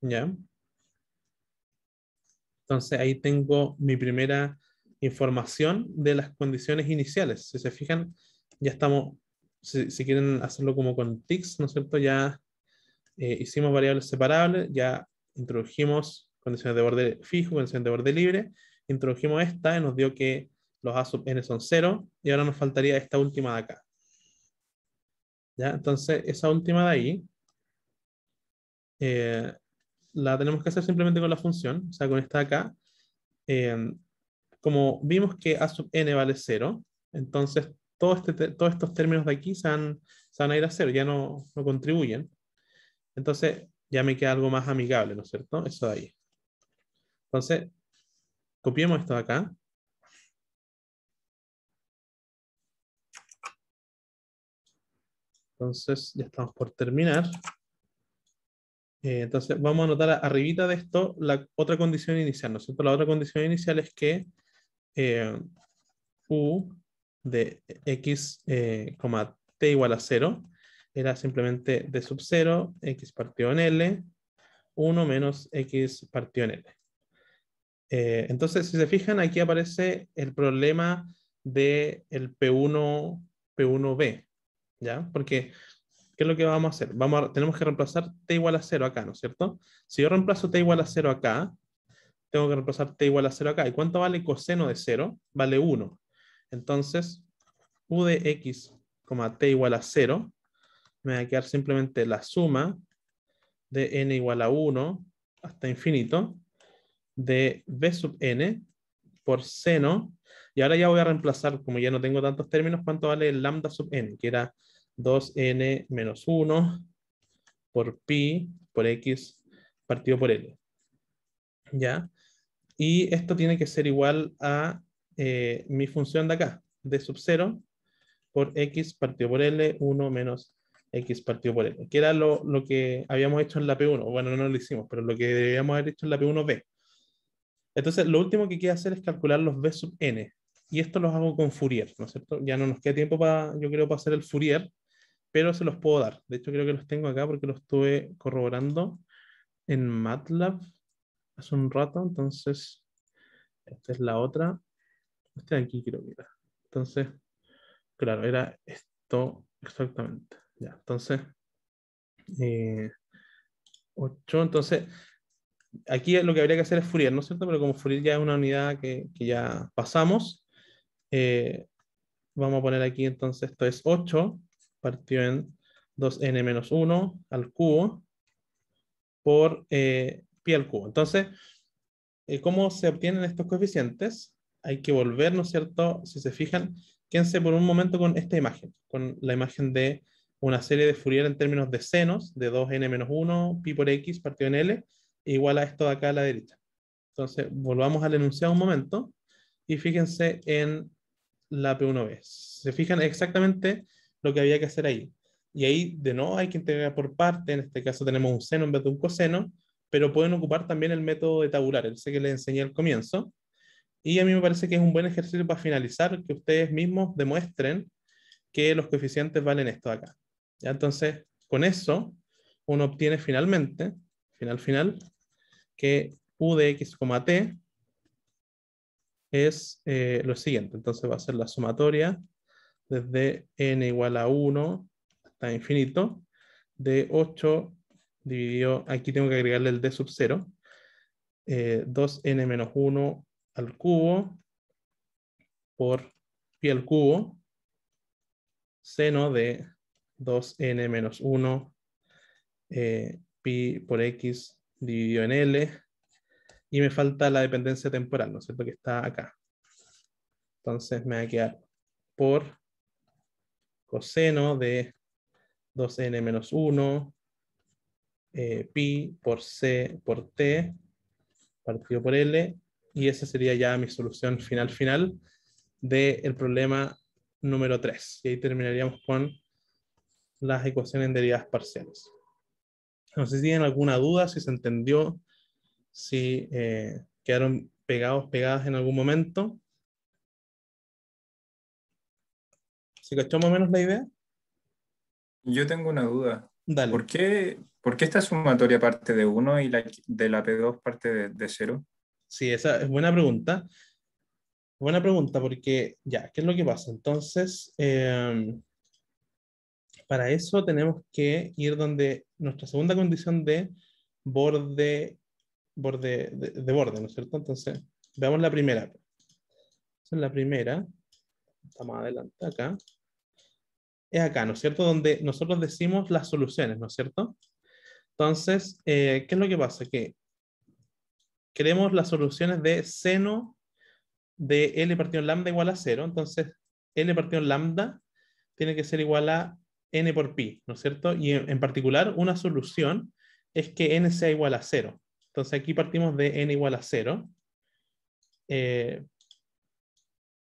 ¿Ya? Entonces ahí tengo mi primera información de las condiciones iniciales. Si se fijan, ya estamos, si, quieren hacerlo como con tics, ¿no es cierto? Ya eh, hicimos variables separables, ya introdujimos condiciones de borde fijo, condiciones de borde libre, introdujimos esta y nos dio que los A sub n son cero. y ahora nos faltaría esta última de acá. ¿Ya? Entonces, esa última de ahí eh, la tenemos que hacer simplemente con la función, o sea, con esta acá. Em, como vimos que a sub n vale 0, entonces todo este todos estos términos de aquí se van, a ir a cero, ya no, no, contribuyen. Entonces ya me queda algo más amigable, ¿no es cierto? Eso de ahí. Entonces, copiemos esto de acá. Entonces, ya estamos por terminar. Eh, entonces vamos a notar arribita de esto la otra condición inicial, Nosotros La otra condición inicial es que eh, U de x, eh, t igual a 0, era simplemente de sub 0, x partido en L, 1 menos x partido en L. entonces, si se fijan, aquí aparece el problema del el P1, P1b, ¿ya? Porque ¿qué es lo que vamos a hacer? Vamos tenemos que reemplazar t igual a 0 acá, ¿no es cierto? Si yo reemplazo t igual a 0 acá, tengo que reemplazar t igual a 0 acá. ¿Y cuánto vale coseno de 0? Vale 1. Entonces, u de x, t igual a 0, me va a quedar simplemente la suma de n igual a 1 hasta infinito de b sub n por seno. Y ahora ya voy a reemplazar, como ya no tengo tantos términos, cuánto vale lambda sub n, que era 2n menos 1 por pi por x partido por L. ¿Ya? Y esto tiene que ser igual a eh, mi función de acá, de sub 0 por x partido por L, 1 menos x partido por L, que era lo, que habíamos hecho en la P1. Bueno, no lo hicimos, pero lo que debíamos haber hecho en la P1B. Entonces, lo último que quiero hacer es calcular los B sub n. Y esto lo hago con Fourier, ¿no es cierto? Ya no nos queda tiempo para, yo creo, para hacer el Fourier, pero se los puedo dar. De hecho, creo que los tengo acá porque los estuve corroborando en MATLAB hace un rato. Entonces, esta es la otra. Este de aquí creo que Entonces, claro, era esto exactamente. Ya, entonces, 8. Eh, entonces, aquí lo que habría que hacer es Fourier, ¿no es cierto? Pero como Fourier ya es una unidad que, ya pasamos, eh, vamos a poner aquí entonces, esto es 8 Partió en 2n-1 al cubo por eh, pi al cubo. Entonces, eh, ¿cómo se obtienen estos coeficientes? Hay que volver, ¿no es cierto? Si se fijan, quédense por un momento con esta imagen, con la imagen de una serie de Fourier en términos de senos, de 2n-1, pi por x partido en L, e igual a esto de acá a la derecha. Entonces, volvamos al enunciado un momento y fíjense en la P1B. Se fijan exactamente lo que había que hacer ahí. Y ahí, de nuevo, hay que integrar por parte, en este caso tenemos un seno en vez de un coseno, pero pueden ocupar también el método de tabular, el que les enseñé al comienzo. Y a mí me parece que es un buen ejercicio para finalizar, que ustedes mismos demuestren que los coeficientes valen esto acá. Entonces, con eso, uno obtiene finalmente, final, final, que u de x, t es eh, lo siguiente. Entonces va a ser la sumatoria desde n igual a 1 hasta infinito, de 8 dividido, aquí tengo que agregarle el d sub 0, 2n eh, menos 1 al cubo por pi al cubo, seno de 2n menos 1 eh, pi por x dividido en L, y me falta la dependencia temporal, ¿no es cierto?, que está acá. Entonces me va a quedar por coseno de 2n menos 1, eh, pi por c por t, partido por L, y esa sería ya mi solución final final del problema número 3. Y ahí terminaríamos con las ecuaciones derivadas parciales. No sé si tienen alguna duda, si se entendió, si eh, quedaron pegados, pegadas en algún momento. ¿Se cachó menos la idea? Yo tengo una duda. ¿Por qué, esta sumatoria parte de 1 y la de la P2 parte de 0? Sí, esa es buena pregunta. Buena pregunta, porque ya, ¿qué es lo que pasa? Entonces, em, para eso tenemos que ir donde nuestra segunda condición de borde, borde de, de borde, ¿no es cierto? Entonces, veamos la primera. Esa es la primera estamos adelante acá, es acá, ¿no es cierto? Donde nosotros decimos las soluciones, ¿no es cierto? Entonces, eh, ¿qué es lo que pasa? Que queremos las soluciones de seno de L partido lambda igual a cero. Entonces, L partido lambda tiene que ser igual a N por pi, ¿no es cierto? Y en, particular, una solución es que N sea igual a cero. Entonces, aquí partimos de N igual a cero, eh,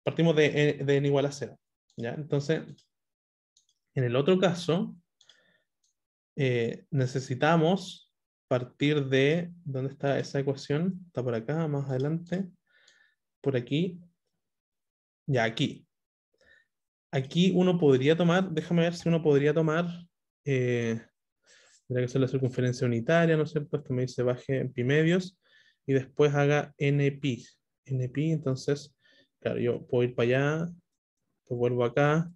partimos de, eh, de n igual a 0. ¿ya? Entonces, en el otro caso, eh, necesitamos partir de, ¿dónde está esa ecuación? Está por acá, más adelante, por aquí, ya aquí. Aquí uno podría tomar, déjame ver si uno podría tomar, eh, tendría que ser la circunferencia unitaria, ¿no es cierto? Esto me dice baje en pi medios y después haga n pi. n pi, entonces Claro, yo puedo ir para allá, pues vuelvo acá.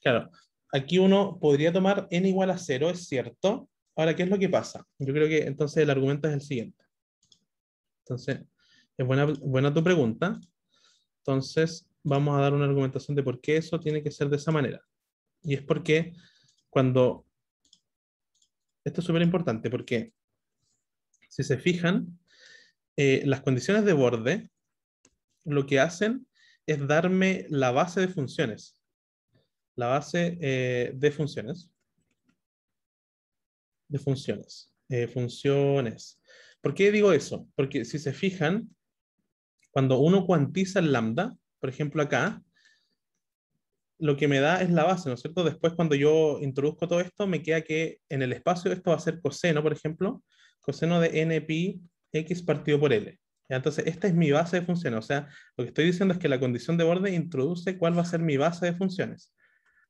Claro, aquí uno podría tomar n igual a 0, es cierto. Ahora, ¿qué es lo que pasa? Yo creo que entonces el argumento es el siguiente. Entonces, es buena, buena tu pregunta. Entonces, vamos a dar una argumentación de por qué eso tiene que ser de esa manera. Y es porque cuando... Esto es súper importante porque, si se fijan, eh, las condiciones de borde lo que hacen es darme la base de funciones. La base eh, de funciones. De funciones. Eh, funciones. ¿Por qué digo eso? Porque si se fijan, cuando uno cuantiza el lambda, por ejemplo acá, lo que me da es la base, ¿no es cierto? Después cuando yo introduzco todo esto, me queda que en el espacio esto va a ser coseno, por ejemplo, coseno de n pi x partido por L. Entonces, esta es mi base de funciones. O sea, lo que estoy diciendo es que la condición de borde introduce cuál va a ser mi base de funciones.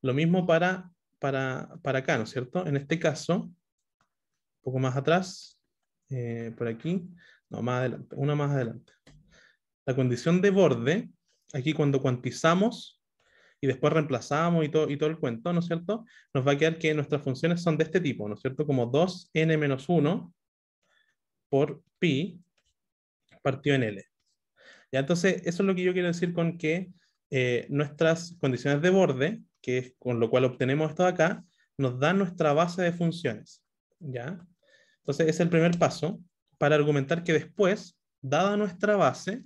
Lo mismo para, para, para acá, ¿no es cierto? En este caso, un poco más atrás, eh, por aquí, no, más adelante, una más adelante. La condición de borde, aquí cuando cuantizamos y después reemplazamos y todo, y todo el cuento, ¿no es cierto? Nos va a quedar que nuestras funciones son de este tipo, ¿no es cierto? Como 2n-1 por pi, partió en L. ¿Ya? Entonces, eso es lo que yo quiero decir con que eh, nuestras condiciones de borde, que es con lo cual obtenemos esto de acá, nos dan nuestra base de funciones. ¿ya? Entonces, es el primer paso para argumentar que después, dada nuestra base,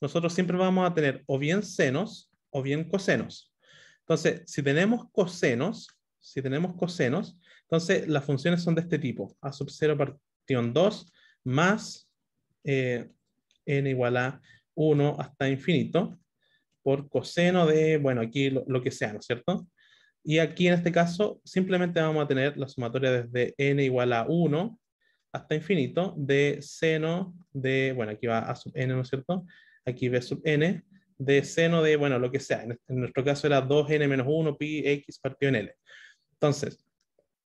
nosotros siempre vamos a tener o bien senos o bien cosenos. Entonces, si tenemos cosenos, si tenemos cosenos, entonces las funciones son de este tipo. A sub 0 en 2 más eh, n igual a 1 hasta infinito por coseno de, bueno, aquí lo, que sea, ¿no es cierto? Y aquí en este caso simplemente vamos a tener la sumatoria desde n igual a 1 hasta infinito de seno de, bueno, aquí va a sub n, ¿no es cierto? Aquí b sub n de seno de, bueno, lo que sea. En, este, nuestro caso era 2n menos 1 pi x partido en l. Entonces,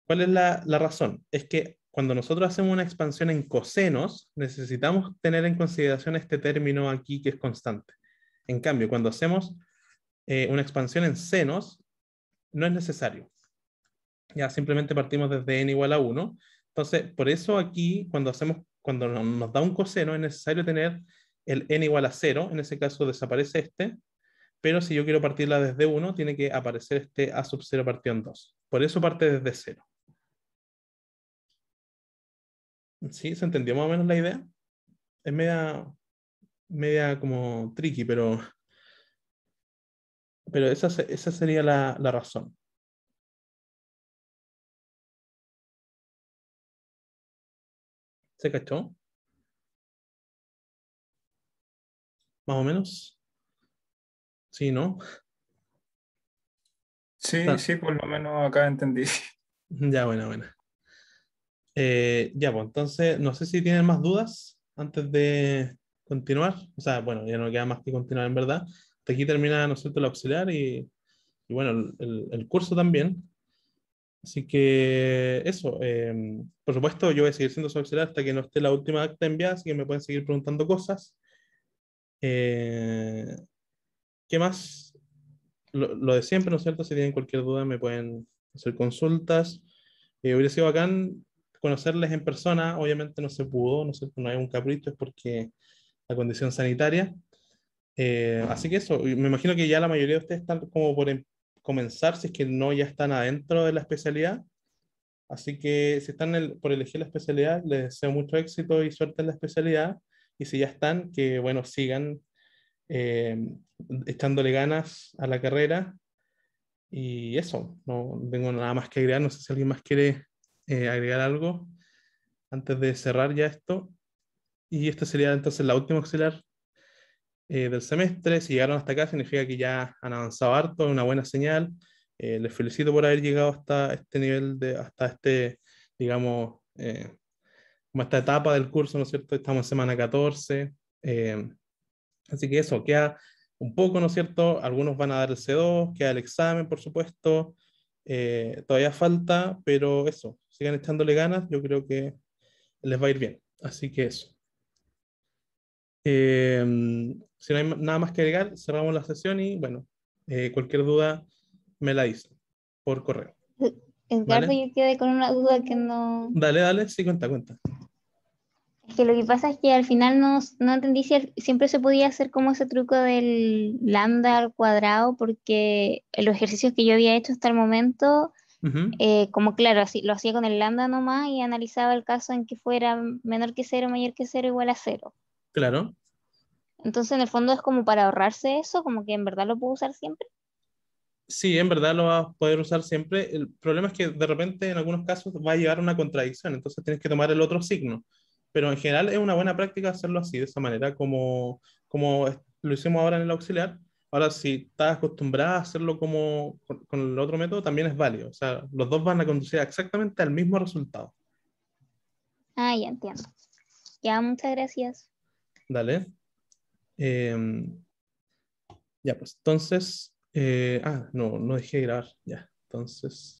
¿cuál es la, la razón? Es que cuando nosotros hacemos una expansión en cosenos, necesitamos tener en consideración este término aquí que es constante. En cambio, cuando hacemos eh, una expansión en senos, no es necesario. Ya simplemente partimos desde n igual a 1. Entonces, por eso aquí, cuando, hacemos, cuando nos da un coseno, es necesario tener el n igual a 0. En ese caso desaparece este. Pero si yo quiero partirla desde 1, tiene que aparecer este a sub 0 partido en 2. Por eso parte desde 0. Sí, se entendió más o menos la idea. Es media, media como tricky, pero, pero esa, esa sería la, razón. ¿Se cachó? Más o menos. Sí, ¿no? Sí, sí, por lo menos acá entendí. Ya, bueno, bueno. Eh, ya, pues entonces, no sé si tienen más dudas antes de continuar. O sea, bueno, ya no queda más que continuar en verdad. Hasta aquí termina, ¿no es cierto?, el auxiliar y, bueno, el, curso también. Así que eso, em, por supuesto, yo voy a seguir siendo su auxiliar hasta que no esté la última acta enviada, así que me pueden seguir preguntando cosas. Eh, ¿Qué más? Lo, lo, de siempre, ¿no es cierto? Si tienen cualquier duda, me pueden hacer consultas. Eh, hubiera sido bacán conocerles en persona, obviamente no se pudo, no, no hay un capricho, es porque la condición sanitaria. Eh, así que eso, me imagino que ya la mayoría de ustedes están como por em, comenzar, si es que no ya están adentro de la especialidad. Así que si están por elegir la especialidad, les deseo mucho éxito y suerte en la especialidad. Y si ya están, que bueno, sigan eh, echándole ganas a la carrera. Y eso, no tengo nada más que agregar. No sé si alguien más quiere eh, agregar algo antes de cerrar ya esto. Y esta sería entonces la última auxiliar eh, del semestre. Si llegaron hasta acá, significa que ya han avanzado harto, es una buena señal. Eh, les felicito por haber llegado hasta este nivel, de, hasta este, digamos, como esta etapa del curso, ¿no es cierto? Estamos en semana 14. así que eso, queda un poco, ¿no es cierto? Algunos van a dar el C2, queda el examen, por supuesto. todavía falta, pero eso, sigan echándole ganas, yo creo que les va a ir bien. Así que eso. Eh, si no hay nada más que agregar, cerramos la sesión y bueno, eh, cualquier duda me la dicen por correo. [laughs] Eduardo, yo quedé con una duda que no. Dale, dale, sí, cuenta, cuenta. Es que lo que pasa es que al final no, no entendí si siempre se podía hacer como ese truco del lambda al cuadrado, porque los ejercicios que yo había hecho hasta el momento eh, como claro, así, lo hacía con el lambda nomás y analizaba el caso en que fuera menor que cero, mayor que cero, igual a cero. Claro. Entonces, en el fondo es como para ahorrarse eso, como que en verdad lo puedo usar siempre. Sí, en verdad lo vas a poder usar siempre. El problema es que de repente en algunos casos va a llevar una contradicción, entonces tienes que tomar el otro signo. Pero en general es una buena práctica hacerlo así, de esa manera, como, como lo hicimos ahora en el auxiliar, Ahora, si estás acostumbrada a hacerlo como con, el otro método, también es válido. O sea, los dos van a conducir exactamente al mismo resultado. Ah, ya entiendo. Ya, muchas gracias. Dale. Em, ya, pues entonces. Eh, ah, no, no dejé de grabar. Ya, entonces.